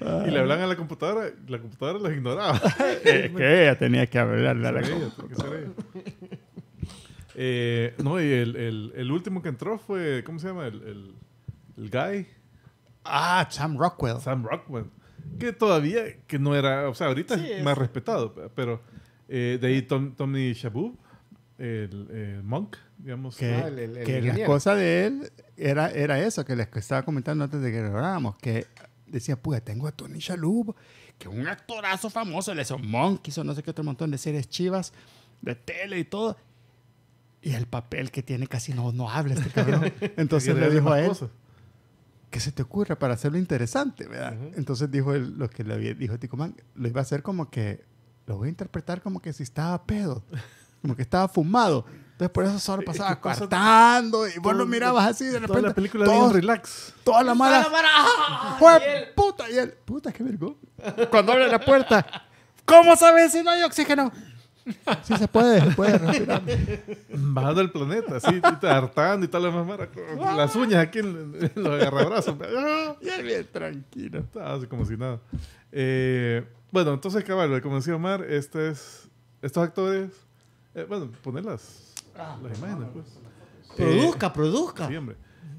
y le hablaban a la computadora, la computadora los ignoraba. Eh, es que ella tenía que hablarle a la computadora. Eh, no, y el, el, el, último que entró fue, ¿cómo se llama? El, el, guy. Ah, Sam Rockwell. Sam Rockwell. Que todavía, que no era, o sea, ahorita es más respetado, pero eh, de ahí Tommy Shabu, el, eh, monk, digamos. Que, ah, la cosa de él era, era eso, que les estaba comentando antes de que grabáramos, que decía, puta, tengo a Tony Shalhoub, que es un actorazo famoso, le hizo Monkeys o no sé qué otro montón de series chivas, de tele y todo. Y el papel que tiene casi no, no habla este cabrón. Entonces le dijo a él, ¿qué se te ocurre para hacerlo interesante, verdad? Entonces dijo él, lo que le había, dijo Man... lo iba a hacer como que, lo voy a interpretar como que si estaba pedo, como que estaba fumado. Entonces por eso solo e- pasaba cortando y vos lo mirabas así de repente. Toda la película todo, relax. Toda la mala. ¡ah! ¡Fue puta! Y él, puta, qué vergüenza. Cuando abre la puerta, ¿cómo sabes si no hay oxígeno? Sí se puede, se puede Bajando el planeta, así, hartando y tal, la mamara, con las uñas aquí en, los agarrabrazos. y él bien tranquilo. Estaba así como si nada. Eh, bueno, entonces, caballo, como decía Omar, este estos actores, eh, bueno, ponerlas Produzca, produzca.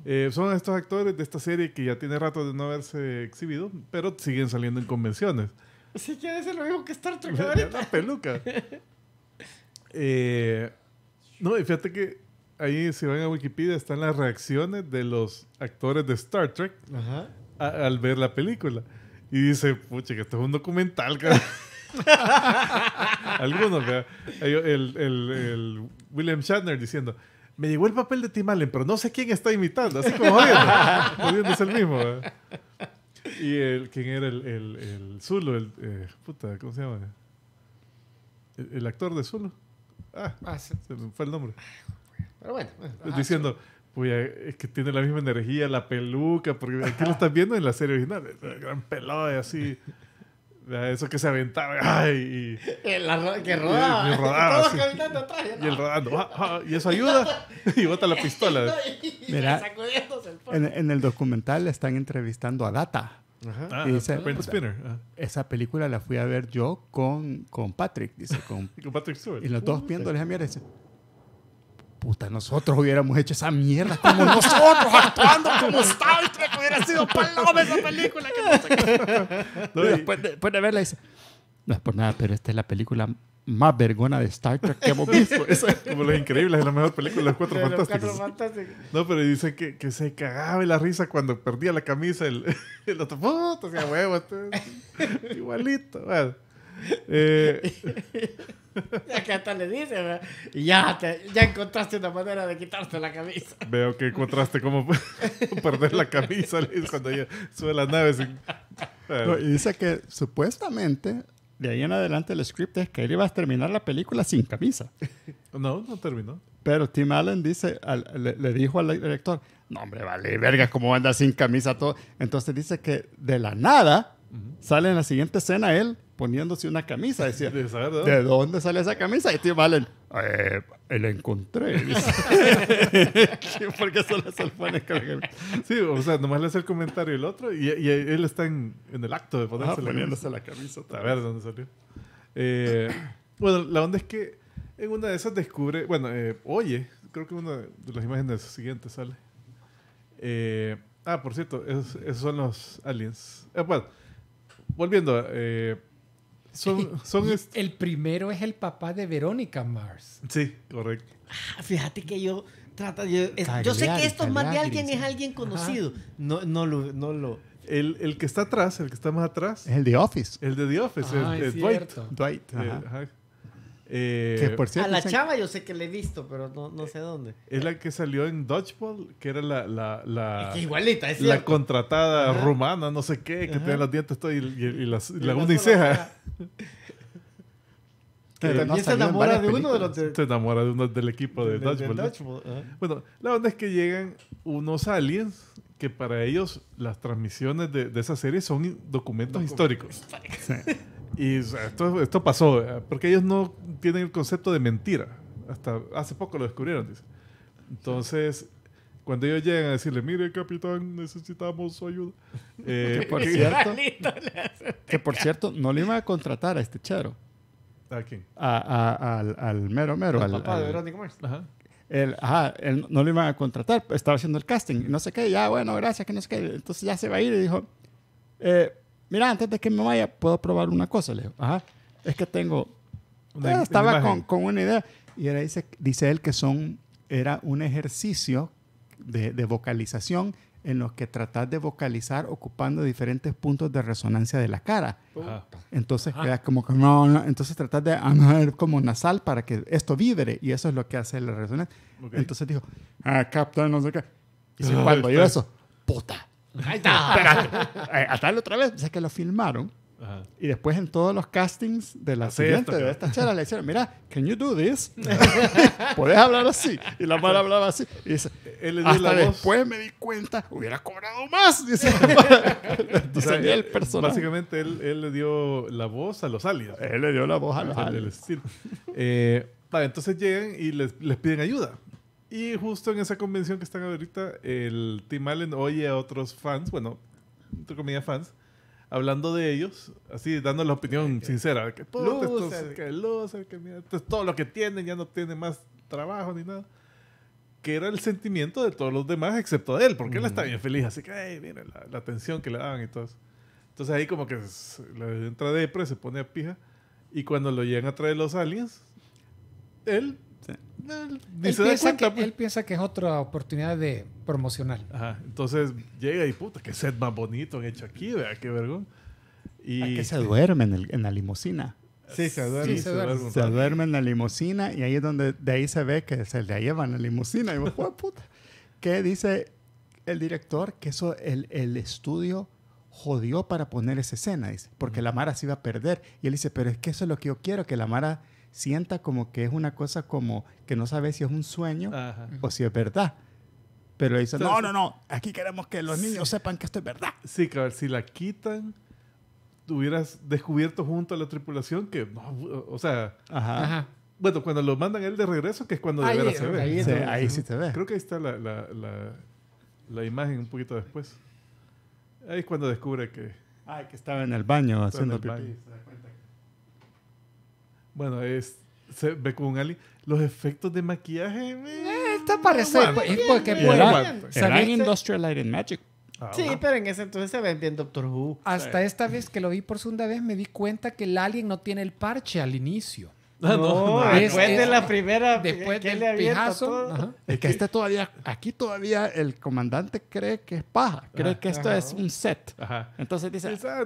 Eh, son estos actores de esta serie que ya tiene rato de no haberse exhibido, pero siguen saliendo en convenciones. Así que a lo mismo que Star Trek peluca. Eh, no, y fíjate que ahí, si van a Wikipedia, están las reacciones de los actores de Star Trek al ver la película. Y dice, pucha, que esto es un documental, cara. Algunos, El, William Shatner diciendo, me llegó el papel de Tim Allen, pero no sé quién está imitando, así como es el mismo, Y el, ¿quién era el, el, el Zulo? El, eh, puta, ¿cómo se llama? El, actor de Zulo. Ah, ah fue el nombre. Pero bueno. Eh, ah, diciendo, pues es que tiene la misma energía, la peluca, porque aquí lo estás viendo en la serie original, gran pelada y así. Eso que se aventaba. Ay, y, que rodaba. Y, y rodaba Todos caminando atrás. Y, el rodando. Ah, ah, y eso ayuda. y bota la pistola. Mira, en, en, el documental están entrevistando a Data. Ajá. y ah, dice, Spinner. Esa película la fui a ver yo con, con Patrick, dice. Con, con Patrick Stewart. Y los dos uh. viendo, a mierda, dice, puta, nosotros hubiéramos hecho esa mierda como nosotros, actuando como Star Trek, hubiera sido paloma esa película. Que después, de, verla dice, no es por nada, pero esta es la película más vergona de Star Trek que hemos visto. Eso es como Los Increíbles, es la mejor película de Los Cuatro, fantásticos. No, pero dice que, se cagaba la risa cuando perdía la camisa el, otro, puta, o sea, huevo, este. igualito. Bueno. Eh, ya que hasta le dice, ya, ya encontraste una manera de quitarte la camisa. Veo que encontraste cómo perder la camisa cuando ella sube las naves. y dice que supuestamente de ahí en adelante el script es que él iba a terminar la película sin camisa. No, no terminó. Pero Tim Allen dice, le, dijo al director, no hombre, vale, verga, cómo anda sin camisa todo. Entonces dice que de la nada sale en la siguiente escena él poniéndose una camisa. Decía, ¿de, dónde sale esa camisa? Y malen, valen. eh, la encontré. Porque solo se pone con Sí, o sea, nomás le hace el comentario el otro y, él está en, en, el acto de ponerse la poniéndose la camisa. A ver de dónde salió. Eh, bueno, la onda es que en una de esas descubre, bueno, eh, oye, creo que una de las imágenes siguientes sale. Eh, ah, por cierto, esos, son los aliens. Eh, bueno, volviendo, eh, son, el primero es el papá de Verónica Mars. Sí, correcto. Ah, fíjate que yo trata yo, yo sé que esto es más de alguien es alguien conocido. No no lo no lo el, que está atrás, el que está más atrás. Es el de Office. El de The Office, ah, el, Dwight. Dwight. Eh, eh, a la chava yo sé que la he visto, pero no, no sé dónde. Es la que salió en Dodgeball, que era la, la, igualita, es la contratada rumana, no sé qué, que tiene tenía los dientes y, y, y, la, una y ceja. Eh, y se enamora de uno de los de uno del equipo de, Dodgeball. Bueno, la onda es que llegan unos aliens que para ellos las transmisiones de, esa serie son documentos históricos. Y esto, esto pasó, eh, porque ellos no tienen el concepto de mentira. Hasta hace poco lo descubrieron, dice. Entonces, cuando ellos llegan a decirle, mire, capitán, necesitamos su ayuda. Eh, que, por cierto, no le iban a contratar a este chero. ¿A quién? A, al, mero mero. Al, papá de Verónica Ajá. ajá, él no le iban a contratar, estaba haciendo el casting, y no sé qué, ya bueno, gracias, que no sé qué. Entonces ya se va a ir y dijo, eh, mira, antes de que me vaya, puedo probar una cosa, le ajá, es que tengo, eh, estaba con, con, una idea, y era, dice, dice él que son, era un ejercicio de, de vocalización en los que tratás de vocalizar ocupando diferentes puntos de resonancia de la cara. Ajá. Entonces Ajá. como que no, no, entonces tratás de hacer como nasal para que esto vibre y eso es lo que hace la resonancia. Entonces dijo, ah, capta, no sé qué. Y ah, yo eso? Puta. Ahí está. Ah. hasta eh, otra vez. O que lo filmaron. Y después en todos los castings de la siguiente, de esta charla le dijeron mira, can you do this? puedes hablar así? Y la madre hablaba así. Y dice, hasta después me di cuenta, hubiera cobrado más. Dice, o sea, el Básicamente, él, le dio la voz a los aliens. Él le dio la voz a los aliens. Eh, entonces llegan y les, les piden ayuda. Y justo en esa convención que están ahorita, el Tim Allen oye a otros fans, bueno, entre comillas fans, hablando de ellos, así dando la opinión sincera, que que que mira, todo lo que tienen, ya no tiene más trabajo ni nada. Que era el sentimiento de todos los demás, excepto de él, porque él está bien feliz, así que, ay, mira, la, atención que le daban y todo eso. Entonces ahí como que le entra depre, se pone a pija, y cuando lo llegan a traer los aliens, él él, piensa que, es otra oportunidad de promocional. Ajá. Entonces llega y puta, qué set más bonito han hecho aquí, vea, qué vergüenza. Y... que se duerme en, la limusina. Sí, se duerme. se, duerme. se, duerme. en la limusina y ahí es donde de ahí se ve que se le llevan la limusina. Y vos, puta. ¿Qué dice el director? Que eso, el, el estudio jodió para poner esa escena, dice, porque la Mara se iba a perder. Y él dice, pero es que eso es lo que yo quiero, que la Mara sienta como que es una cosa como que no sabe si es un sueño o si es verdad. Pero dice no, no, no, aquí queremos que los niños sepan que esto es verdad. Sí, claro, si la quitan, hubieras descubierto junto a la tripulación que, o sea... Ajá. Bueno, cuando lo mandan él de regreso, que es cuando de se ve. Ahí, sí, ahí te ve. Creo que ahí está la, imagen un poquito después. Ahí es cuando descubre que... ah que estaba en el baño haciendo bueno, es se ve con alien. Los efectos de maquillaje. Eh, está parecido. Pues, porque en Industrial este- Light and Magic. Ah, sí, pero en ese entonces se ve bien Doctor Who. Hasta esta vez que lo vi por segunda vez me di cuenta que el alien no tiene el parche al inicio. No, después de la primera. Después del pijazo. que este todavía, aquí todavía el comandante cree que es paja, cree que esto es un set. Entonces dice: ah,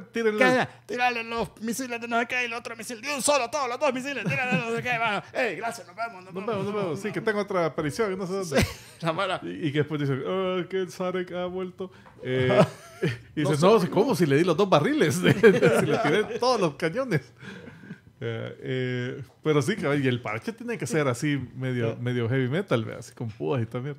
Tírale los misiles de no sé qué y el otro misil de un solo, todos los dos misiles, tírale no sé qué. Va. Ey, gracias, nos vemos, nos, vemos, sí, que tengo otra aparición, no sé dónde. Y, que después dice: oh, que el Zarek ha vuelto. Eh, y dice: no, ¿cómo si le di los dos barriles? si le tiré todos los cañones. Eh, eh, pero sí, y el parche tiene que ser así, medio, medio heavy metal, así con púas y también.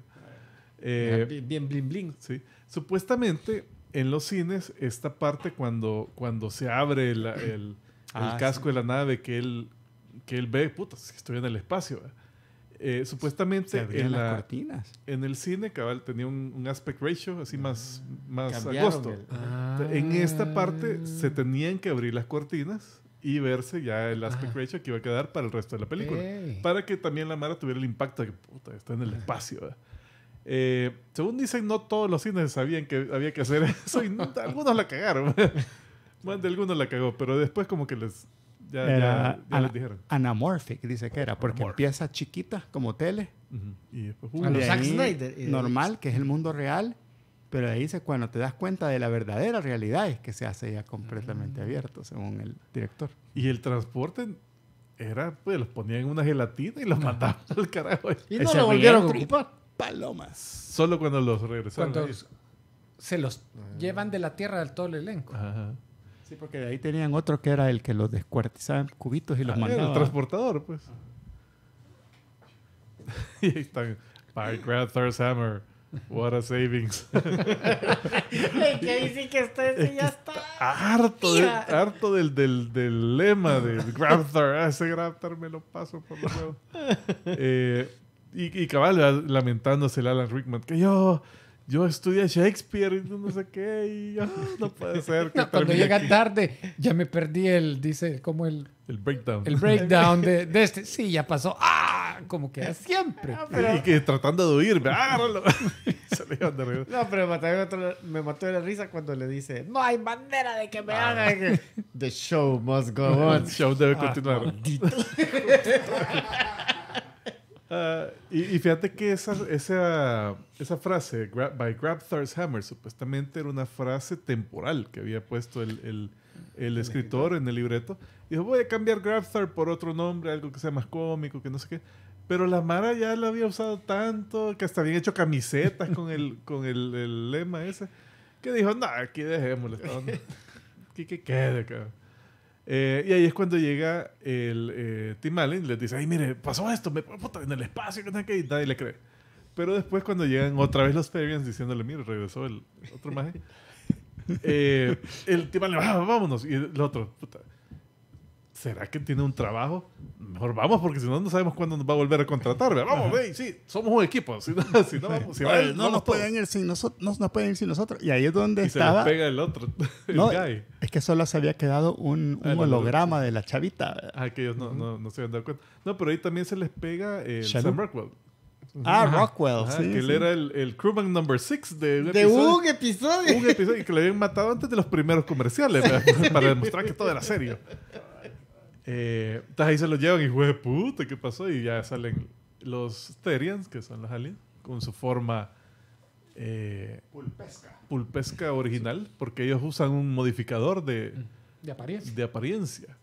Eh, bien, bling bling. Sí. Supuestamente en los cines, esta parte cuando, cuando se abre el, el, ah, casco de la nave que él, que él ve, puta, si estoy en el espacio. supuestamente en, las cortinas. en el cine cabal tenía un, aspect ratio así más, más agosto. Ah. En esta parte se tenían que abrir las cortinas y verse ya el aspect ratio que iba a quedar para el resto de la película. Para que también la Mara tuviera el impacto de que está en el espacio. Eh, según dicen, no todos los cines sabían que había que hacer eso y algunos la cagaron. bueno, de algunos la cagó, pero después como que les... Ya, ya, les dijeron. Anamorphic dice que era, porque empieza chiquita como tele. Y después... Uh. Normal, que es el mundo real pero ahí dice, cuando te das cuenta de la verdadera realidad es que se hace ya completamente mm. abierto, según el director. Y el transporte era, pues los ponían en una gelatina y los mataban al carajo. Y no lo volvieron a ocupar. Palomas. Solo cuando los regresaron. Cuando se los llevan de la tierra del todo el elenco. Sí, porque de ahí tenían otro que era el que los descuartizaban cubitos y los mandaba. Ah, el transportador, pues. y ahí están. What a savings. El que dice que estoy ya está. Harto, del, harto del, del, del, lema de Graftar, ah, Ese Graftar me lo paso por lo menos eh, y, y, cabal, lamentándose el Alan Rickman, que yo. Yo estudié Shakespeare y no sé qué, y no puede ser. Que cuando llega tarde, ya me perdí el, dice, como el... El breakdown. El breakdown de, de este. Sí, ya pasó. ¡Ah! Como que siempre. Ah, y que tratando de huir, ah, no, pero me mató, la risa cuando le dice, no hay manera de que me ah. hagan. The show must go on. The show debe continuar. y, fíjate que esa, esa, esa frase, by Grab Hammer, supuestamente era una frase temporal que había puesto el, el escritor en el libreto, dijo, voy a cambiar Grabthar por otro nombre, algo que sea más cómico, que no sé qué. Pero la Mara ya la había usado tanto que hasta habían hecho camisetas con el, con el, el lema ese. Que dijo, no, aquí dejémoslo. Aquí que quede, cabrón. Eh, y ahí es cuando llega el eh, Tim Allen y dice, ay, mire, pasó esto, me puta, en el espacio, que nadie, nadie le cree. Pero después cuando llegan otra vez los Fabians diciéndole, mire, regresó el otro maje. Eh, el Tim Allen, va ah, vámonos. Y el otro, puta. ¿será que tiene un trabajo? Mejor vamos, porque si no, no sabemos cuándo nos va a volver a contratar. Vamos, ven, sí, somos un equipo. no, nos, pueden ir sin nosotros, no nos pueden nosotros. Y ahí es donde y estaba. Se pega el otro. Es que solo se había quedado un, ah, holograma de la chavita. Ah, que ellos no, se habían dado cuenta. No, pero ahí también se les pega el Sam Rockwell. Ah, Rockwell, sí, Que él era el, crewman number 6 de, de un episodio. Un episodio. Y que le habían matado antes de los primeros comerciales, para demostrar que todo era serio. Eh, ahí se los llevan y juegue puta, ¿qué pasó? Y ya salen los Terians, que son los aliens, con su forma eh, pulpesca. pulpesca original, porque ellos usan un modificador de, de, apariencia. de apariencia.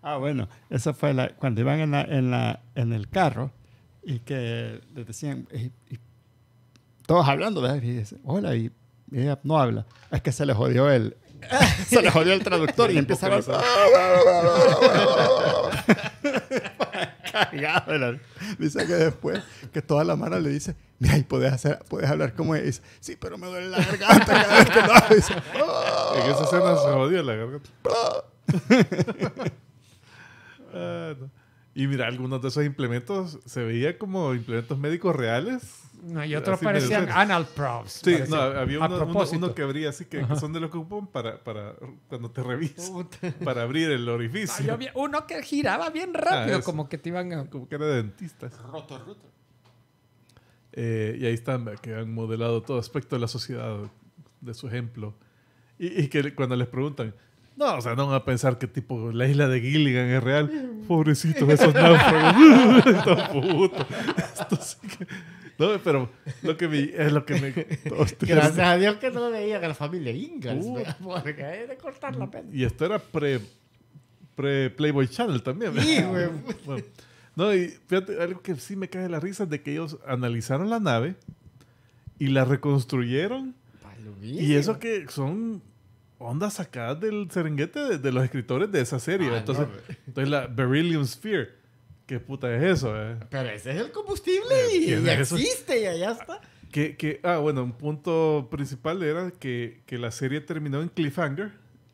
Ah, bueno, esa fue la, cuando iban en, la, en, el carro y que les decían, todos hablando, ¿verdad? Y hola, y, ella no habla. Es que se le jodió el, se le jodió el traductor y empieza a Cagado. Dice que después que toda la mano le dice, mira, y puedes, hacer, puedes hablar como ella. Dice, sí, pero me duele la garganta cada vez Dice, oh". En esa escena se jodió la garganta. Ah, y mira, algunos de esos implementos se veía como implementos médicos reales. No, y otros parecían anal Sí, no, había uno, que abría así que, son de los que ocupan para, para cuando te revisan, para abrir el orificio. uno que giraba bien rápido, ah, como que te iban a... Como que era de dentistas. Roto, roto. Eh, y ahí están, que han modelado todo aspecto de la sociedad de su ejemplo. Y, y que cuando les preguntan, no, o sea, no van a pensar que tipo la isla de Gilligan es real. Pobrecito, esos náufragos. Estos putos. Esto No, pero lo que es lo que me... Gracias a Dios que no veía a la familia Ingalls. Uh. porque cortar la pena. Y esto era pre, Playboy Channel también. Sí, güey. no, y fíjate, algo que sí me cae la risa es de que ellos analizaron la nave y la reconstruyeron. Y eso que son onda sacadas del serenguete de, los escritores de esa serie. Ah, entonces, entonces, la Beryllium Sphere. ¿Qué puta es eso? Eh? Pero ese es el combustible eh, y, existe y allá está. Que, que, ah, bueno, un punto principal era que, que la serie terminó en cliffhanger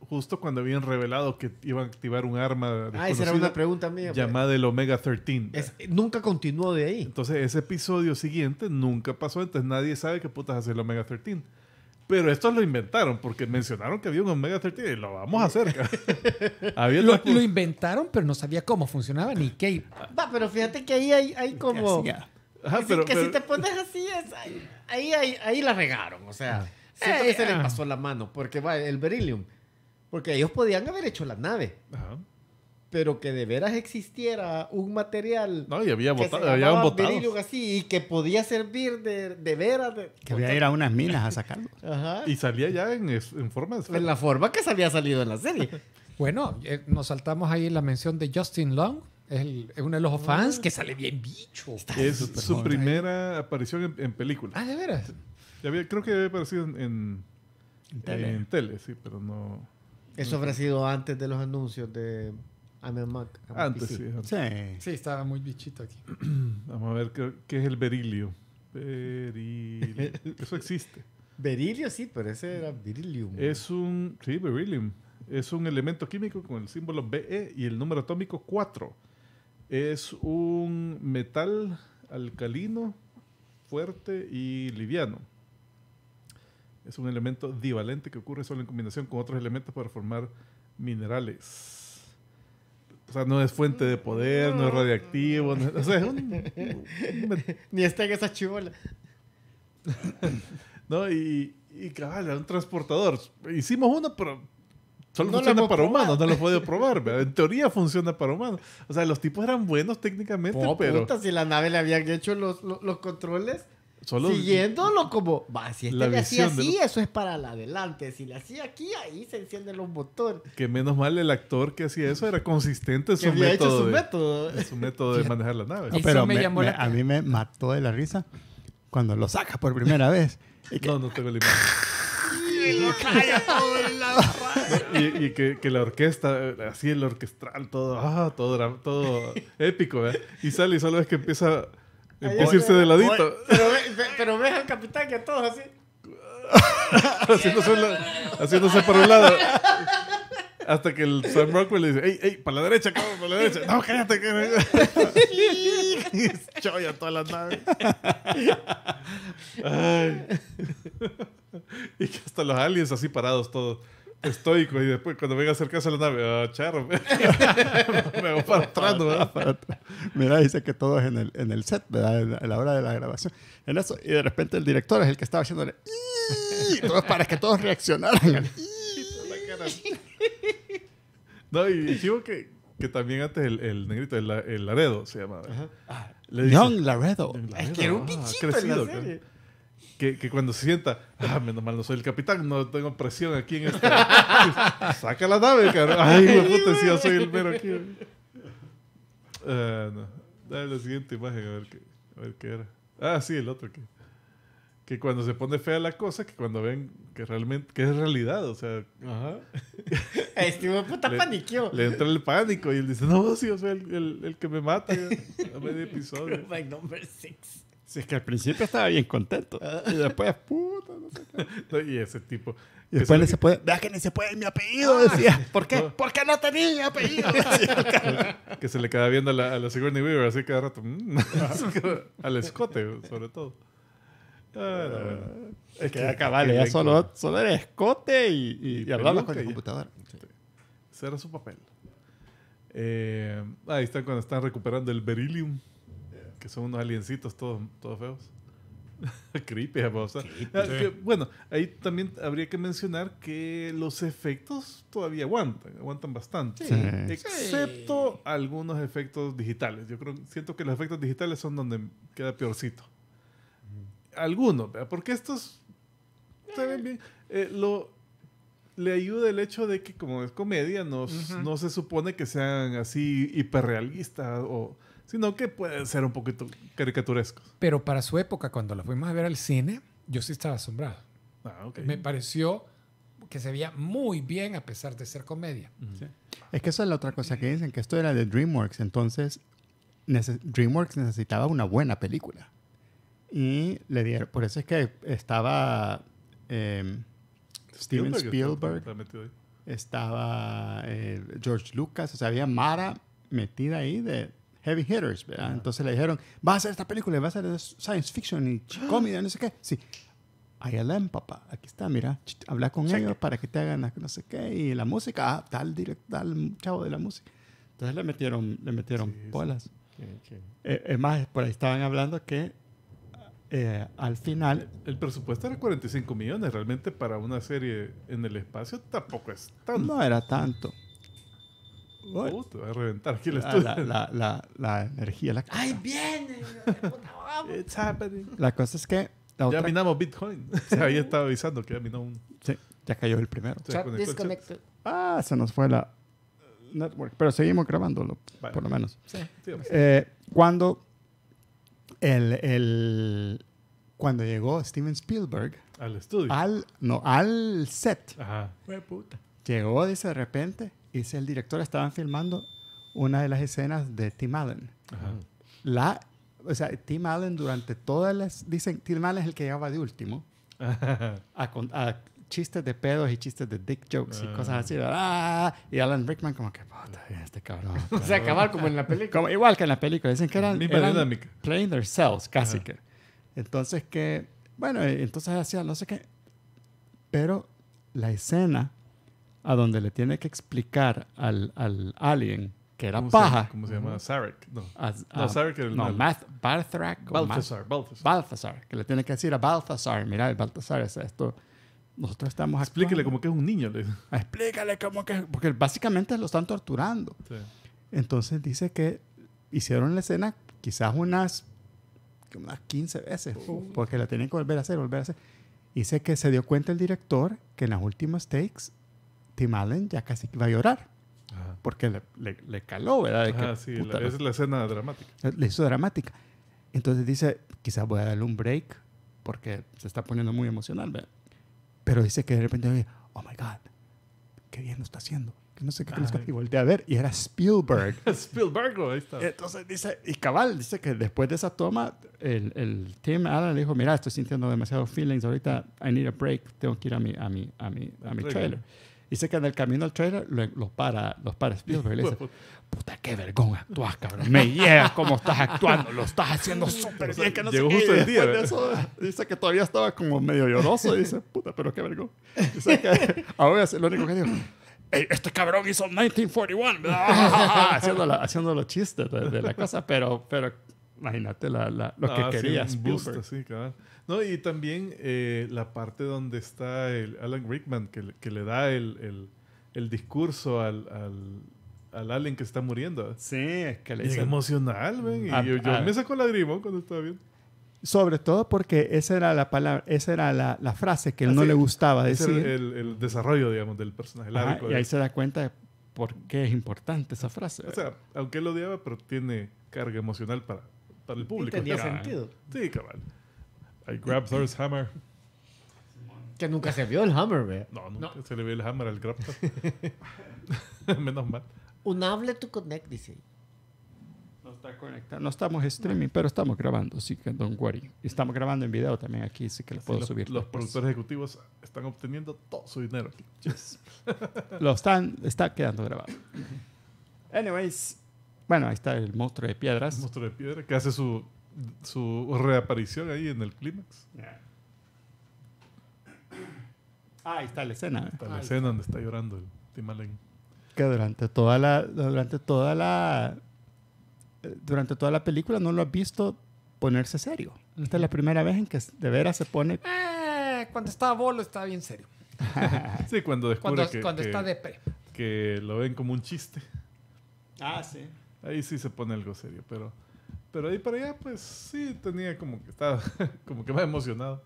justo cuando habían revelado que iban a activar un arma ah, esa era una pregunta mía, pues. llamada el Omega 13. nunca continuó de ahí. Entonces, ese episodio siguiente nunca pasó, entonces nadie sabe qué putas hace el Omega 13. Pero estos lo inventaron porque mencionaron que había un Omega 13 y lo vamos a hacer. lo, inventaron, pero no sabía cómo funcionaba ni qué. Va, pero fíjate que ahí hay, como... que si te pones así, es, ahí, ahí, ahí, la regaron. O sea, ah. se le eh, pasó la mano porque va el beryllium. Porque ellos podían haber hecho la nave. Ajá pero que de veras existiera un material no, y había botado, así y que podía servir de, veras que había ir a unas minas a sacarlo y salía ya en, forma de en la forma que se había salido en la serie bueno eh, nos saltamos ahí la mención de Justin Long es, uno de los fans ah. que sale bien bicho es su primera aparición en, película ah de veras creo que había aparecido en, tele. sí pero no eso habrá sido antes de los anuncios de antes, sí, Sí. estaba muy bichito aquí. Vamos a ver qué, es el berilio. Berilio. Eso existe. Berilio, sí, pero ese era beryllium. Es un. Sí, beryllium. Es un elemento químico con el símbolo Be y el número atómico 4. Es un metal alcalino, fuerte y liviano. Es un elemento divalente que ocurre solo en combinación con otros elementos para formar minerales. O sea, no es fuente de poder, no, es radiactivo. o sea, es un, Ni está en esa chivola. no, y, y era un transportador. Hicimos uno, pero solo funciona para humanos, no lo he podido probar. En teoría funciona para humanos. O sea, los tipos eran buenos técnicamente, pero... si la nave le habían hecho los controles Siguiéndolo como, va, si este le hacía así, eso es para la adelante. Si le hacía aquí, ahí se enciende los motor Que menos mal el actor que hacía eso era consistente en su, método hecho su método. De, su método de manejar la nave. pero a mí me mató de la risa cuando lo saca por primera vez. Y No, no tengo la imagen. y, y que, la orquesta, así el orquestral, todo, ah, todo, todo épico, Y sale y solo es que empieza Empieza a irse de ladito. Pero, vean, al capitán que a todos así. haciéndose, la, haciéndose para un lado. Hasta que el Sam Rockwell le dice, ¡Ey, ey, para la derecha, cabrón, para la derecha! ¡No, cállate! es Choya todas las naves. Ay. y que hasta los aliens así parados todos estoico y después cuando venga a acercarse a la nave, oh, charro, me, me voy para atrás, ¿no? para atrás. Mira, dice que todos en el, en el set, ¿verdad? A la hora de la grabación. En eso, y de repente el director es el que estaba haciéndole todo para que todos reaccionaran. no, y digo que, que también antes el, el negrito, el, el, Laredo se llamaba. le dice, Young Laredo. Es que era un ah, bichito crecido, en la serie que, cuando se sienta, ah, menos mal no soy el capitán, no tengo presión aquí en esta. Saca la nave, carajo! Ay, me puta, sí, soy el mero aquí. Eh, Dale la siguiente imagen, a ver, qué, a ver qué era. Ah, sí, el otro que. Que cuando se pone fea la cosa, que cuando ven que realmente, que es realidad, o sea. Ajá. Este puta paniqueó. Le entra el pánico y él dice, no, sí, yo soy el, el, que me mata a medio episodio. number six. Si es que al principio estaba bien contento. Y después, puta, no sé qué. Y ese tipo. Y después se puede. Vea que ni se puede mi apellido, ah, decía. ¿Por qué? Porque no tenía apellido. que se le queda viendo a la, a la Sigourney Weaver así cada rato. Mm". Al escote, sobre todo. Ah, ah, es, que, ya solo, solo era escote y, y, con el computador. Ese era su papel. Eh, ahí están cuando están recuperando el beryllium. Que son unos aliencitos todos, todos feos. Creepy, o ah, Bueno, ahí también habría que mencionar que los efectos todavía aguantan, aguantan bastante. Excepto algunos efectos digitales. Yo creo, siento que los efectos digitales son donde queda peorcito. Algunos, porque estos se ven bien. Eh, lo, le ayuda el hecho de que como es comedia, no, no se supone que sean así hiperrealistas o sino que puede ser un poquito caricaturesco. Pero para su época, cuando la fuimos a ver al cine, yo sí estaba asombrado. Ah, Me pareció que se veía muy bien a pesar de ser comedia. Es que eso es la otra cosa que dicen, que esto era de DreamWorks, entonces DreamWorks necesitaba una buena película. Y le dieron, por eso es que estaba em, Steven Spielberg, estaba eh, George Lucas, o sea, había Mara metida ahí de, heavy hitters, Entonces le dijeron, va a hacer esta película, va a hacer science fiction y ¡Ah! comedia, no sé qué. Sí. ILM, papá, aquí está, mira, habla con ellos para que te hagan no sé qué, y la música, ah, tal, direct, chavo de la música. Entonces le metieron, le metieron bolas. Eh, es más, por ahí estaban hablando que eh, al final... El presupuesto era 45 millones, realmente para una serie en el espacio tampoco es tanto. No era tanto. Bueno. a reventar aquí el estudio. La, la, la, la energía. La... ¡Ay, viene! Puta, vamos. It's happening. La cosa es que. Ya minamos Bitcoin. Se sí. había estado avisando que ya minó un. Sí, ya cayó el primero. Ah, se nos fue la network. Pero seguimos grabándolo, por lo menos. Sí. sí eh, cuando, el, el, cuando llegó Steven Spielberg. Al estudio. Al, no, al set. Ajá. Fue puta. Llegó, dice, de repente dice el director, estaban filmando una de las escenas de Tim Allen. La, o sea, Tim Allen durante todas las... Dicen, Tim Allen es el que llegaba de último a, chistes de pedos y chistes de dick jokes y ah. cosas así. Y Alan Rickman como que, puta, este cabrón. o sea, acabar como en la película. igual que en la película. Dicen que eran, eran playing themselves, casi que. Entonces que, bueno, entonces hacía no sé qué. Pero la escena a donde le tiene que explicar al, al alien que era ¿Cómo paja. ¿Cómo se llama? Sarek. No, no el. No, Math, Balthazar, Balthazar. Que le tiene que decir a Balthazar, mira, Balthazar es esto. Nosotros estamos aquí. Explícale como que es un niño. Le... Explícale como que. Porque básicamente lo están torturando. Sí. Entonces dice que hicieron la escena quizás unas, unas 15 veces, porque la tenían que volver a hacer, volver a hacer. Dice que se dio cuenta el director que en las últimas takes Tim Allen ya casi va a llorar. Porque le, caló, ¿verdad? sí, es la escena dramática. Le hizo dramática. Entonces dice, quizás voy a darle un break porque se está poniendo muy emocional, ¿verdad? Pero dice que de repente, oh my God, qué bien lo está haciendo. Que no sé qué. Y volteé a ver y era Spielberg. Spielberg, ahí está. Entonces dice, y cabal, dice que después de esa toma, el, el Tim Allen le dijo, mira, estoy sintiendo demasiados feelings ahorita, I need a break, tengo que ir a mi, a mi, a mi, trailer. Dice que en el camino al trailer lo, para, los para Spielberg y dice, puta, qué vergón actúas, cabrón. Me llegas cómo estás actuando, lo estás haciendo súper bien. Que no llegó sé justo el día. ¿eh? dice que todavía estaba como medio lloroso dice, puta, pero qué vergón. Dice que ahora es lo único que digo. este cabrón hizo 1941, haciendo, los chistes de, la cosa, pero, pero imagínate la, la, lo que querías. Ah, sí, sí, cabrón. No, y también eh, la parte donde está el Alan Rickman, que, le da el, discurso al, al alien que está muriendo. Sí, es que es emocional, Y ah, yo, ah. me saco cuando estaba bien Sobre todo porque esa era la palabra, esa era la, frase que él ah, no le gustaba decir. El, desarrollo, digamos, del personaje. y ahí se da cuenta de por qué es importante esa frase. O sea, aunque él lo odiaba, pero tiene carga emocional para, el público. Y tenía sentido. Sí, cabal. I grab Thor's hammer. Que nunca se vio el hammer, ve. No, nunca se le vio el hammer al Grab. Menos mal. Unable to connect, dice. No está conectado. No estamos streaming, pero estamos grabando, así que don't worry. Estamos grabando en video también aquí, así que lo puedo subir. Los productores ejecutivos están obteniendo todo su dinero. aquí. lo están, está quedando grabado. Anyways, bueno, ahí está el monstruo de piedras. monstruo de piedra que hace su su reaparición ahí en el clímax. Ah, ahí está la escena. Ahí ¿eh? está la escena donde está llorando el Tim Allen. Que durante toda la. Durante toda la. Eh, durante toda la película no lo has visto ponerse serio. Esta es la primera vez en que de veras se pone. Eh, cuando estaba bolo está bien serio. sí, cuando descubre cuando, que, cuando está Que lo ven como un chiste. Ah, sí. Ahí sí se pone algo serio, pero. Pero ahí para allá, pues sí, tenía como que estaba como que más emocionado.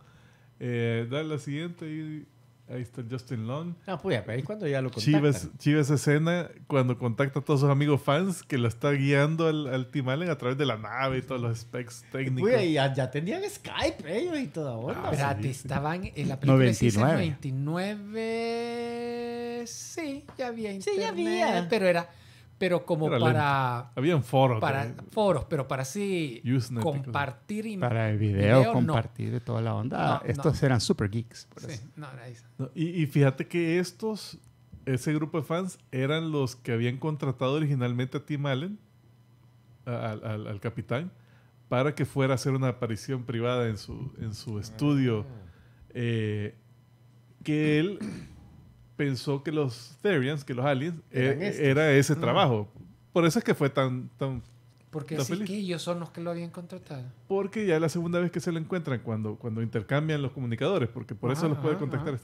Eh, la siguiente y ahí está Justin Long. Ah, pues ahí cuando ya lo contactan. Chivas, escena cuando contacta a todos sus amigos fans que lo está guiando al, al Allen a través de la nave y todos los specs técnicos. Uy, ya, tenían Skype ellos y toda onda. Ah, estaban en eh, la película 99. 99. Sí, ya había internet. Sí, ya había. Pero era pero como para... Había Habían foros. Para foros, pero para así compartir... Y, para el video, compartir de toda la onda. estos eran super geeks. Y, fíjate que estos, ese grupo de fans, eran los que habían contratado originalmente a Tim Allen, al, capitán, para que fuera a hacer una aparición privada en su, en su estudio. Ah. Eh, que él pensó que los Therians, que los aliens, eh, era ese mm. trabajo. Por eso es que fue tan, tan, porque sí que ellos son los que lo habían contratado. Porque ya es la segunda vez que se lo encuentran cuando, cuando intercambian los comunicadores, porque por eso los puede contactar.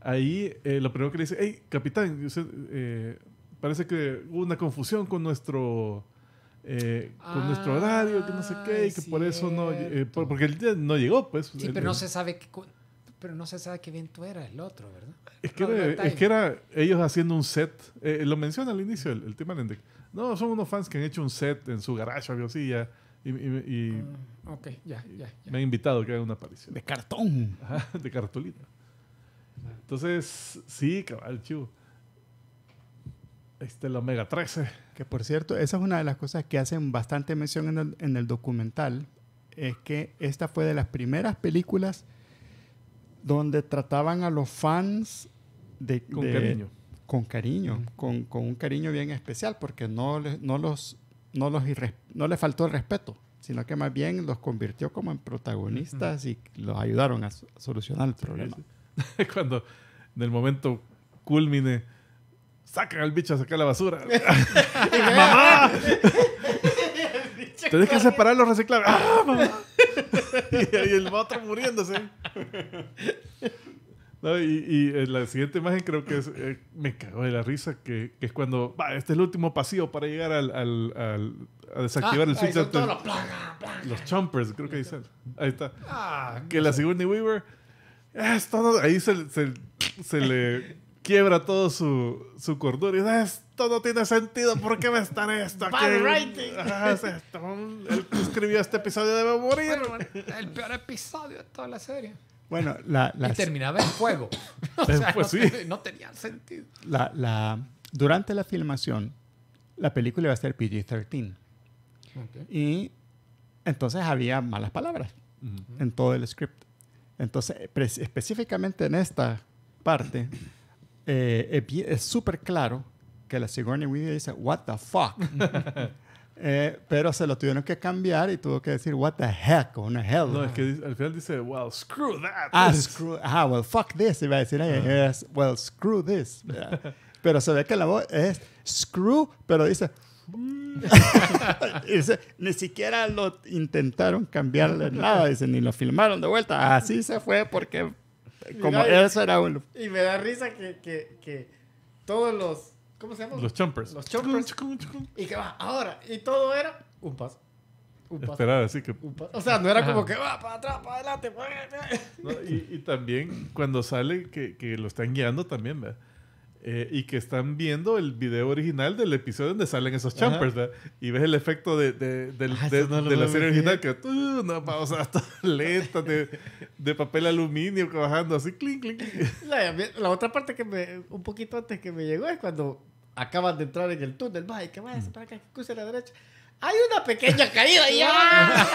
Ahí eh, lo primero que le dice, hey, capitán, eh, parece que hubo una confusión con nuestro... nuestro horario, que no sé qué, y que por eso no, porque él no llegó, pues. Sí, pero no se sabe qué pero no se sabe qué bien tú eras el otro, ¿verdad? Es que, era, es que era, ellos haciendo un set, eh, eh, lo menciona al inicio el, el tema No, son unos fans que han hecho un set en su garaje, algo así, ya. Y, ah, ok, ya, ya, Me han invitado a que haga una aparición. De cartón. Ajá, de cartulina. Entonces, sí, cabal, chivo. Este, el Omega 13. Que por cierto, esa es una de las cosas que hacen bastante mención en el, en el documental. Es que esta fue de las primeras películas donde trataban a los fans de, con cariño. Con cariño, con, un cariño bien especial, porque no, no, los, no, los no les faltó el respeto, sino que más bien los convirtió como en protagonistas y los ayudaron a, solucionar el problema. Cuando en el momento culmine, sacan al bicho a sacar la basura. ¡Mamá! que separar los reciclables. ¡Ah, y, el otro muriéndose. y, la siguiente imagen creo que es, eh, me cago de la risa, que, es cuando, va, este es el último pasillo para llegar al, a desactivar ah, el switch. Los, los chompers, creo que dicen. Ahí está. Ah, que la segunda Weaver, ahí se, se, le quiebra todo su, su cordura y dice, esto no tiene sentido, ¿por qué me están esto aquí? el escribió este episodio de morir. el peor episodio de toda la serie. Bueno, la, y terminaba en fuego. Pues, pues, no, sí. no, tenía sentido. La, durante la filmación, la película iba a ser PG-13. Y entonces había malas palabras en todo el script. Entonces, específicamente en esta parte, eh, es súper claro que la Sigourney Weaver dice, What the fuck? Eh, pero se lo tuvieron que cambiar y tuvo que decir, what the heck, o the hell. No, es que al final dice, well, screw that. Ah, screw, ah well, fuck this, iba a decir well, screw this. pero se ve que la voz es screw, pero dice... ni siquiera lo intentaron cambiarle nada, dice, ni lo filmaron de vuelta. Así se fue porque como eso era un... Y me da risa que, que, que todos los ¿Cómo se llama? Los chompers. Los chompers. Y que va, ahora. Y todo era un paso. Un paso. así que. O sea, no era como que va para atrás, para adelante. y, también cuando sale que, que lo están guiando también, ¿verdad? Eh, y que están viendo el video original del episodio donde salen esos champers, Y ves el efecto de, de, ah, de, la serie original, que uh, no una pausa lenta de, papel aluminio trabajando así, clink, clink. La, la, otra parte que me, un poquito antes que me llegó es cuando acaban de entrar en el túnel, va, que va mm. para acá, que cruce a la derecha. Hay una pequeña caída ya.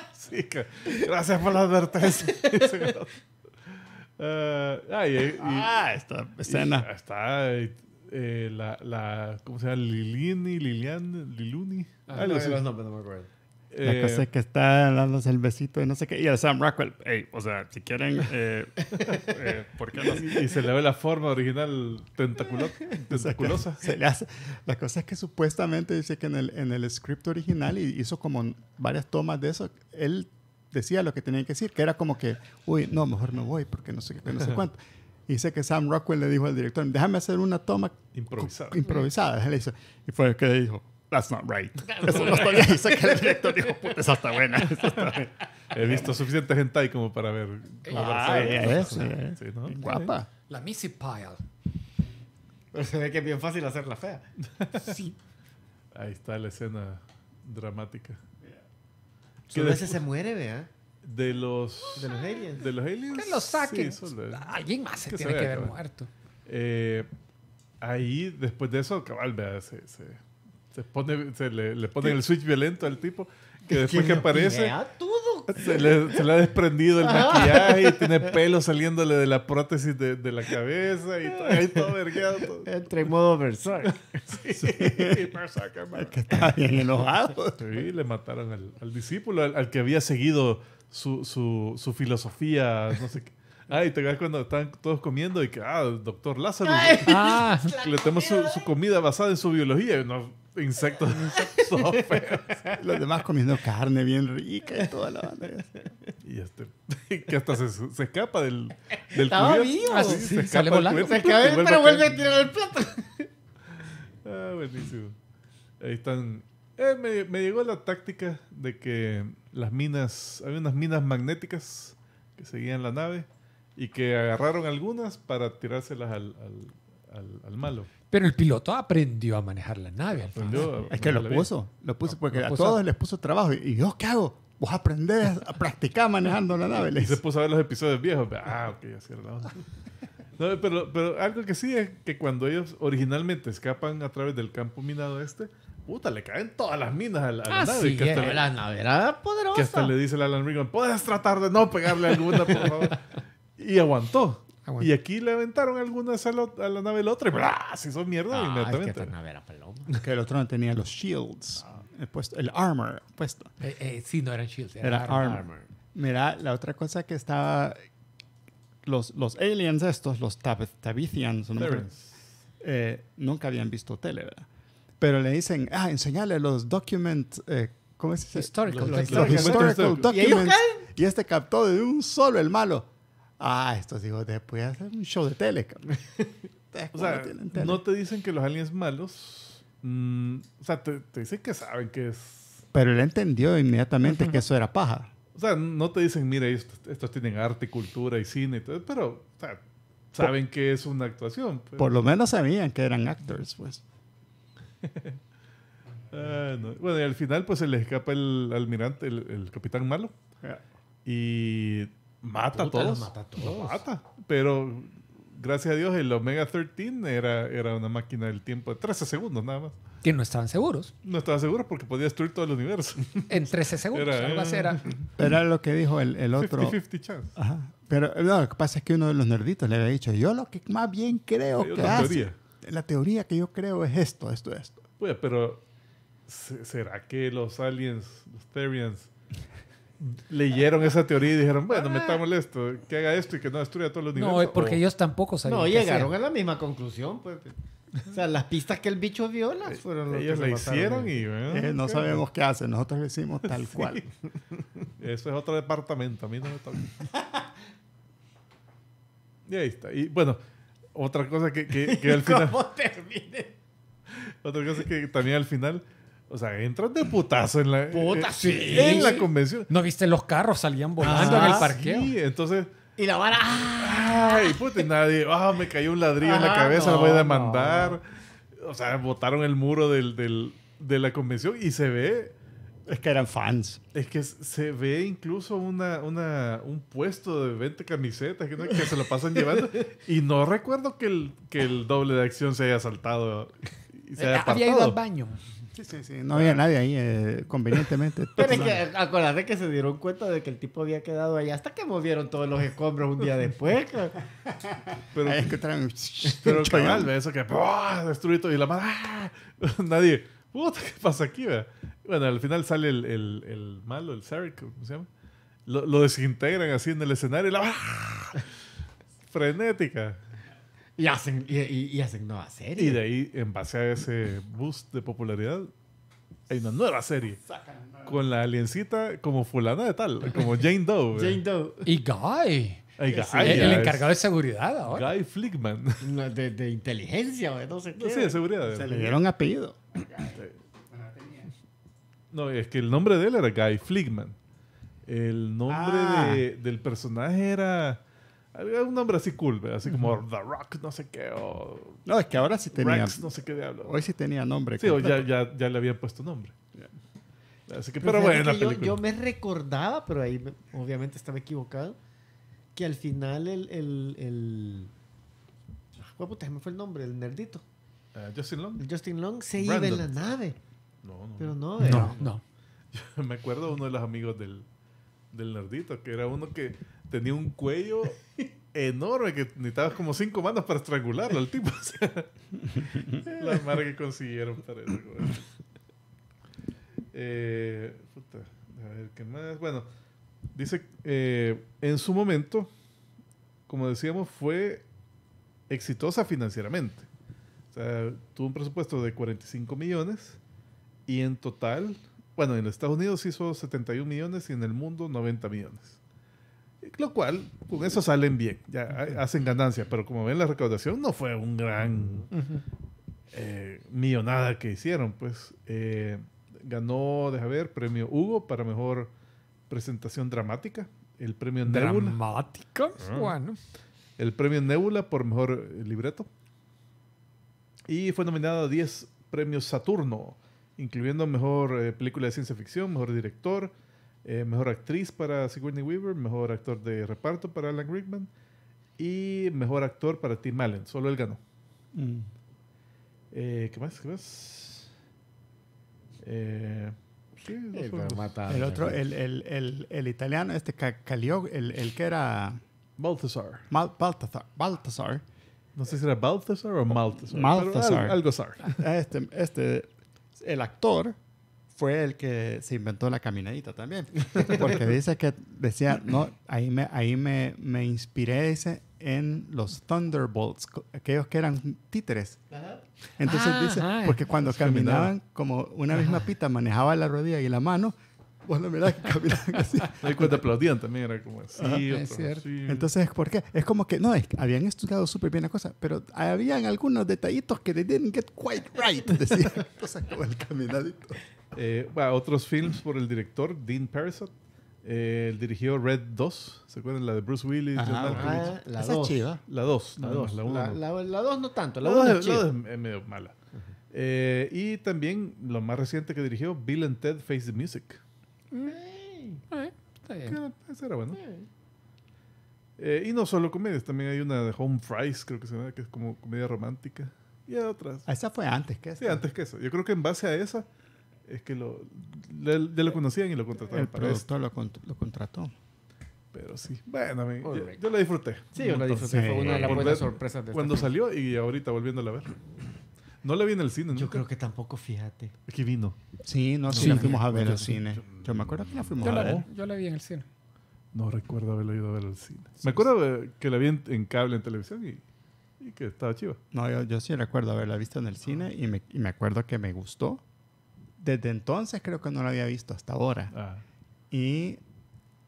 sí, que, gracias por la advertencia ah, y, ah, esta escena. está eh, la, la, ¿Cómo se llama? Lilini, Lilian, Liluni. Ah, no, no, no, me acuerdo. La cosa es que está dándose el besito y no sé qué. Y a Sam Rockwell, hey, o sea, si quieren, ¿por qué no? Y se le ve la forma original tentaculosa. La cosa es que supuestamente dice que en el, en el script original hizo como varias tomas de eso. Él decía lo que tenía que decir, que era como que, uy, no, mejor me voy porque no sé qué, no sé cuánto. Y sé que Sam Rockwell le dijo al director, déjame hacer una toma improvisada. improvisada. y fue el que le dijo, that's not right. Eso no está bien. Y sé que el director dijo, puta, esa está buena. He visto suficiente gente ahí como para ver. ah, sí, Guapa. La Missy Pile. se ve que es bien fácil hacerla fea. Sí. Ahí está la escena dramática. Que a veces se muere, vea. De los. De los aliens. De los aliens. Que lo saquen. Alguien más se tiene que haber muerto. Eh, ahí, después de eso, cabal, vea, se, se, se pone, el switch violento al tipo. Que después que aparece. Se le, ha desprendido el maquillaje y tiene pelo saliéndole de la prótesis de, la cabeza y todo, ahí todo modo Berserk. Sí, Que está bien enojado. Sí, le mataron al, discípulo, al, que había seguido su, su, su filosofía, no sé qué. Ah, y te acuerdas cuando están todos comiendo y que, ah, doctor Lázaro. ah, le tenemos su, su, comida ¿eh? basada en su biología, no, insectos. Los demás comiendo carne bien rica y toda la banda. Y este, que hasta se, escapa del, del Estaba cubierto. vivo. Ah, se escapa del pero vuelve, a tirar el plato. ah, buenísimo. Ahí están. Eh, me, me, llegó la táctica de que las minas, había unas minas magnéticas que seguían la nave y que agarraron algunas para tirárselas al, al, al malo. Pero el piloto aprendió a manejar la nave. Aprendió, es que lo puso, lo puso porque a todos les puso trabajo. ¿Y yo qué hago? Vos aprendés a practicar manejando la nave. Y se puso a ver los episodios viejos. Ah, ok, así era la onda. No, pero, pero algo que sí es que cuando ellos originalmente escapan a través del campo minado este, puta, le caen todas las minas a la, ah, nave. Sí, que hasta eh, la nave era poderosa. Que hasta le dice el Alan Rigan, puedes tratar de no pegarle alguna, por favor. y aguantó. Ah, y aquí le aventaron algunas a, la nave del otro y ¡bla! se hizo mierda ah, inmediatamente. Es que el otro no tenía los shields, ah. eh, el armor puesto. Eh, eh, sí, no eran shields, era, era armor. Mira, la otra cosa que estaba. Los, los aliens estos, los Tabithians, ¿no? nunca habían visto tele, ¿verdad? Pero le dicen, ah, enseñale los documents... ¿Cómo es ese? Historical. Los, los, historical, documents. y este captó de un solo el malo Ah, estos hijos de a hacer un show de tele, o sea, no te dicen que los aliens malos. Mm, o sea, te, dicen que saben que es. Pero él entendió inmediatamente que eso era paja. O sea, no te dicen, mira, estos, tienen arte, cultura y cine y todo, pero o sea, saben que es una actuación. Pues. Por lo menos sabían que eran actors, pues. Ah, bueno, y al final, pues se le escapa el almirante, el, capitán malo. Y mata a todos. mata a Pero gracias a Dios el Omega 13 era, era una máquina del tiempo de 13 segundos nada más. Que no estaban seguros. No estaban seguros porque podía destruir todo el universo. En 13 segundos. Era, eh, era. lo que dijo el, otro. 50-50 Pero lo que pasa es que uno de los nerditos le había dicho, yo lo que más bien creo que la hace, teoría. la teoría que yo creo es esto, esto, esto. Pues, pero ¿será que los aliens, los Therians, leyeron esa teoría y dijeron, bueno, me está molesto, que haga esto y que no destruya todos los niveles. No, porque ellos tampoco sabían. No, llegaron a la misma conclusión, pues. O sea, las pistas que el bicho vio las eh, fueron Ellos las hicieron y eh, no sabemos qué hacen, nosotros decimos tal cual. Eso es otro departamento, a mí no me toca. y ahí está. Y bueno, otra cosa que, que, al final. ¿Cómo termine? Otra cosa que también al final o sea, entran de putazo en la, eh, en la convención. ¿No viste los carros? Salían volando ah, en el parqueo. Sí, entonces... Y la vara... ¡Ay, ¡ah! puta! nadie... ¡Ah, me cayó un ladrillo en la cabeza! lo voy a demandar. O sea, botaron el muro del, del, de la convención y se ve... Es que eran fans. Es que se ve incluso una, una un puesto de 20 camisetas que, se lo pasan llevando. Y no recuerdo que el, que el doble de acción se haya saltado se Había ido al baño. No había nadie ahí, eh, convenientemente. Pero es que que se dieron cuenta de que el tipo había quedado ahí hasta que movieron todos los escombros un día después. pero ahí es eso que destruido y la madre. ¡ah! nadie. Puta, ¿qué pasa aquí? Bueno, al final sale el, malo, el Sarek, ¿cómo se llama? Lo, desintegran así en el escenario y la ¡ah! frenética. Y hacen, y, y, y Y de ahí, en base a ese boost de popularidad, hay una nueva serie. Con la aliencita como fulana de tal, como Jane Doe. Jane Doe. Y Guy. el, encargado de seguridad ahora. Guy Flickman. De, de inteligencia, no sé qué. Sí, de seguridad. Se le dieron apellido. No, es que el nombre de él era Guy Flickman. El nombre ah. del personaje era un nombre así cool, así como The Rock, no sé qué. O no, es que ahora sí tenía. Rex, no sé qué diablo. Hoy sí tenía nombre. Sí, ya, ya, ya, le habían puesto nombre. pero, bueno, Yo, me recordaba, pero ahí obviamente estaba equivocado, que al final el. el, el ah, me fue el nombre, el nerdito. Ah, Justin Long. Justin Long se iba en la nave. No, no. Pero no, no. Eh. me acuerdo de uno de los amigos del, del nerdito, que era uno que tenía un cuello enorme que necesitabas como cinco manos para estrangularlo al tipo. la madre que consiguieron para eso. Bueno. Eh, a ver qué más. Bueno, dice, eh, en su momento, como decíamos, fue exitosa financieramente. tuvo un presupuesto de 45 millones y en total, bueno, en Estados Unidos hizo 71 millones y en el mundo 90 millones. Lo cual, con eso salen bien, ya hacen ganancias, pero como ven, la recaudación no fue un gran eh, millonada que hicieron. Pues eh, ganó, deja ver, premio Hugo para mejor presentación dramática, el premio Nebula. Ah. Bueno. El premio Nebula por mejor eh, libreto. Y fue nominado a 10 premios Saturno, incluyendo mejor película de ciencia ficción, mejor director eh, mejor actriz para Sigourney Weaver, mejor actor de reparto para Alan Rickman y mejor actor para Tim Allen. Solo él ganó. Mm. Eh, ¿Qué más? ¿Qué más? Eh, el, otro, el, el, italiano, este Caliog, el, que era. Balthazar. Balthasar. Balthasar No sé si era Balthazar o Malthasar. Malthasar. Algo, ah, Este, este, el actor fue el que se inventó la caminadita también. Porque dice que decía, no, ahí me, ahí me, me inspiré, dice, en los Thunderbolts, aquellos que eran títeres. Entonces ah, dice, porque cuando caminaban, como una misma pita manejaba la rodilla y la mano, vos lo mirás que caminaban así. cuenta aplaudían también, era como así. Sí, es cierto. Entonces, ¿por qué? Es como que, no, habían estudiado súper bien la cosa, pero habían algunos detallitos que they didn't get quite right, decía. Entonces, como el caminadito. Eh, bueno, otros films por el director, Dean Parasot. Eh, dirigió Red 2, ¿se acuerdan? La de Bruce Willis. Ajá, ah, la 2. La 2, la 2. La 2 no tanto, la 2 es, es, medio mala. Eh, y también lo más reciente que dirigió, Bill and Ted Face the Music. Mm. Hey, ah, está bien. Ah, era bueno. Eh, y no solo comedias, también hay una de Home Fries, creo que se llama, que es como comedia romántica. Y hay otras. Esa fue antes que esa. Sí, antes que esa. Yo creo que en base a esa es que lo, lo conocían y lo contrataron. El para productor Lo, lo, contrató. Pero sí. Bueno, yo, yo, la disfruté. Sí, yo la disfruté. Fue una de las buenas sorpresas de Cuando salió y ahorita volviéndola a ver. No la vi en el cine, ¿no? Yo creo que tampoco, fíjate. Es que vino. Sí, no, sí, la fuimos a ver al cine. Yo, me acuerdo que la fuimos a ver. Yo la vi en el cine. No recuerdo haberla ido a ver al cine. me acuerdo que la vi en, cable, en televisión y, que estaba chiva. No, yo, yo, sí recuerdo haberla visto en el cine y me, y me acuerdo que me gustó desde entonces creo que no lo había visto hasta ahora. Ah. Y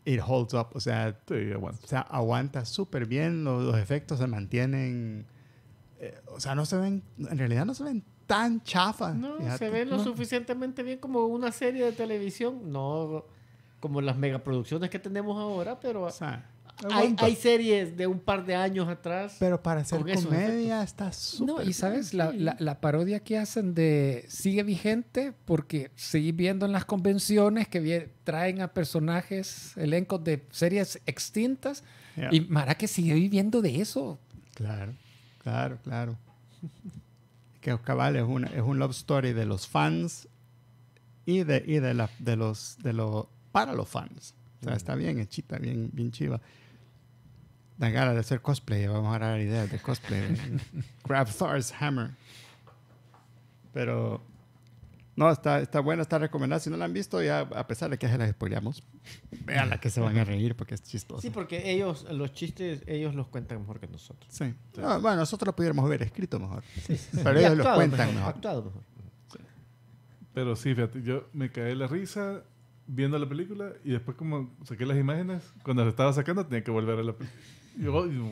it holds up, o sea, aguanta. súper bien, los, efectos se mantienen, eh, o sea, no se ven, en realidad no se ven tan chafas No, se ven lo suficientemente bien como una serie de televisión, no como las megaproducciones que tenemos ahora, pero o sea, hay, series de un par de años atrás. Pero para hacer comedia está súper. y sabes, la, la, parodia que hacen de sigue vigente porque sigue viendo en las convenciones que traen a personajes, elencos de series extintas. Y Mara que sigue viviendo de eso. Claro, claro, claro. que cabal es, una, es un love story de los fans y de, y de, la, de los de para los fans. Mm. está bien hechita, bien, bien chiva. Da ganas de hacer cosplay. Vamos a dar ideas de cosplay. Grab Thor's Hammer. Pero no, está, está buena, está recomendada. Si no la han visto, ya a pesar de que ya se la despoleamos, vean la que se van a reír porque es chistoso. Sí, porque ellos, los chistes, ellos los cuentan mejor que nosotros. Sí. bueno, nosotros lo pudiéramos ver escrito mejor. Pero ellos los cuentan mejor. Pero sí, fíjate, yo me caí la risa viendo la película y después como saqué las imágenes, cuando las estaba sacando tenía que volver a la película. Y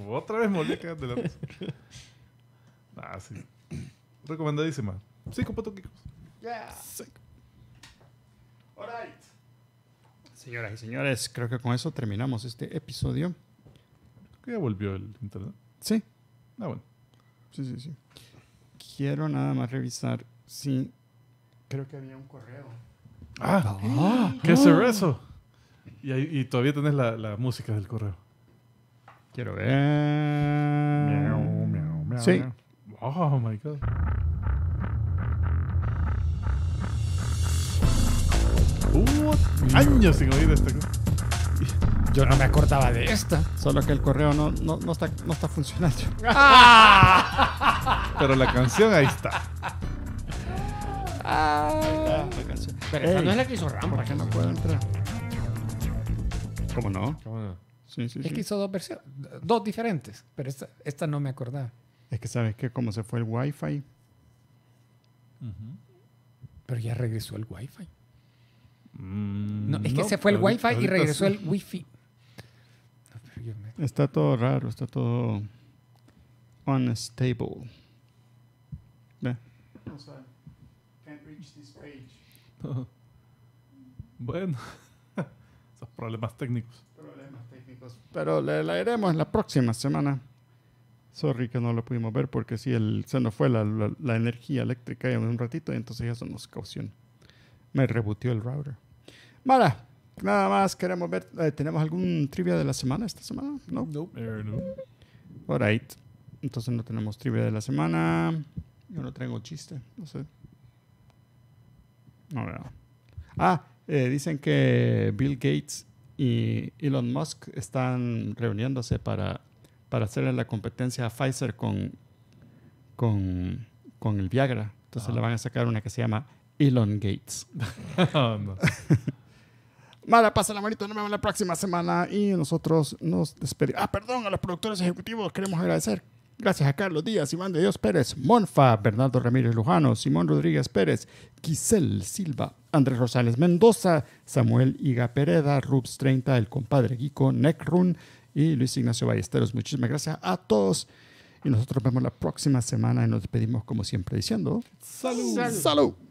otra vez me volví a de la risa. Ah, sí. Recomendadísima. Cinco patoquicos. ya Cinco. Alright. Señoras y señores, creo que con eso terminamos este episodio. Creo que ya volvió el internet. Sí. Ah, bueno. Sí, sí, sí. Quiero nada más revisar si... Creo que había un correo. Ah, ah, ah, ¿qué eso? Ah. Y, todavía tenés la, música del correo. Quiero ver. Sí. Oh my god. años sin oír esta Yo no me acordaba de esta. Solo que el correo no, está, no está funcionando. Pero la canción ahí está. Ah, ah, pero esta no es la que hizo Rambo. ¿Por no puedo entrar? ¿Cómo no? Sí, sí, Es que hizo dos versiones, dos diferentes, pero esta, no me acordaba. Es que sabes que como se fue el wifi, Pero ya regresó el Wi-Fi. Mm, no, es que se fue el Wi-Fi y regresó el Wi-Fi. Está todo raro, está todo unstable. Ve. No bueno, esos problemas técnicos. Problemas técnicos. Pero le leeremos la próxima semana. Sorry que no lo pudimos ver porque si se nos fue la, energía eléctrica en un ratito y entonces eso nos causó. Me rebutió el router. Mala. nada más queremos ver. Eh, ¿Tenemos algún trivia de la semana esta semana? No. Eh, no. no. Alright. Entonces no tenemos trivia de la semana. Yo no tengo chiste. No sé. No Ah, eh, dicen que Bill Gates y Elon Musk están reuniéndose para, para hacerle la competencia a Pfizer con, con, el Viagra. Entonces ah. le van a sacar una que se llama Elon Gates. Oh, Mala, pasa la manito, nos vemos la próxima semana y nosotros nos despedimos. Ah, perdón, a los productores ejecutivos queremos agradecer Gracias a Carlos Díaz, Iván de Dios Pérez, Monfa, Bernardo Ramírez Lujano, Simón Rodríguez Pérez, Quisel Silva, Andrés Rosales Mendoza, Samuel Iga Pereda, Rubs 30, el compadre Guico, Necrun y Luis Ignacio Ballesteros. Muchísimas gracias a todos y nosotros vemos la próxima semana y nos despedimos como siempre diciendo ¡Salud! ¡Salud!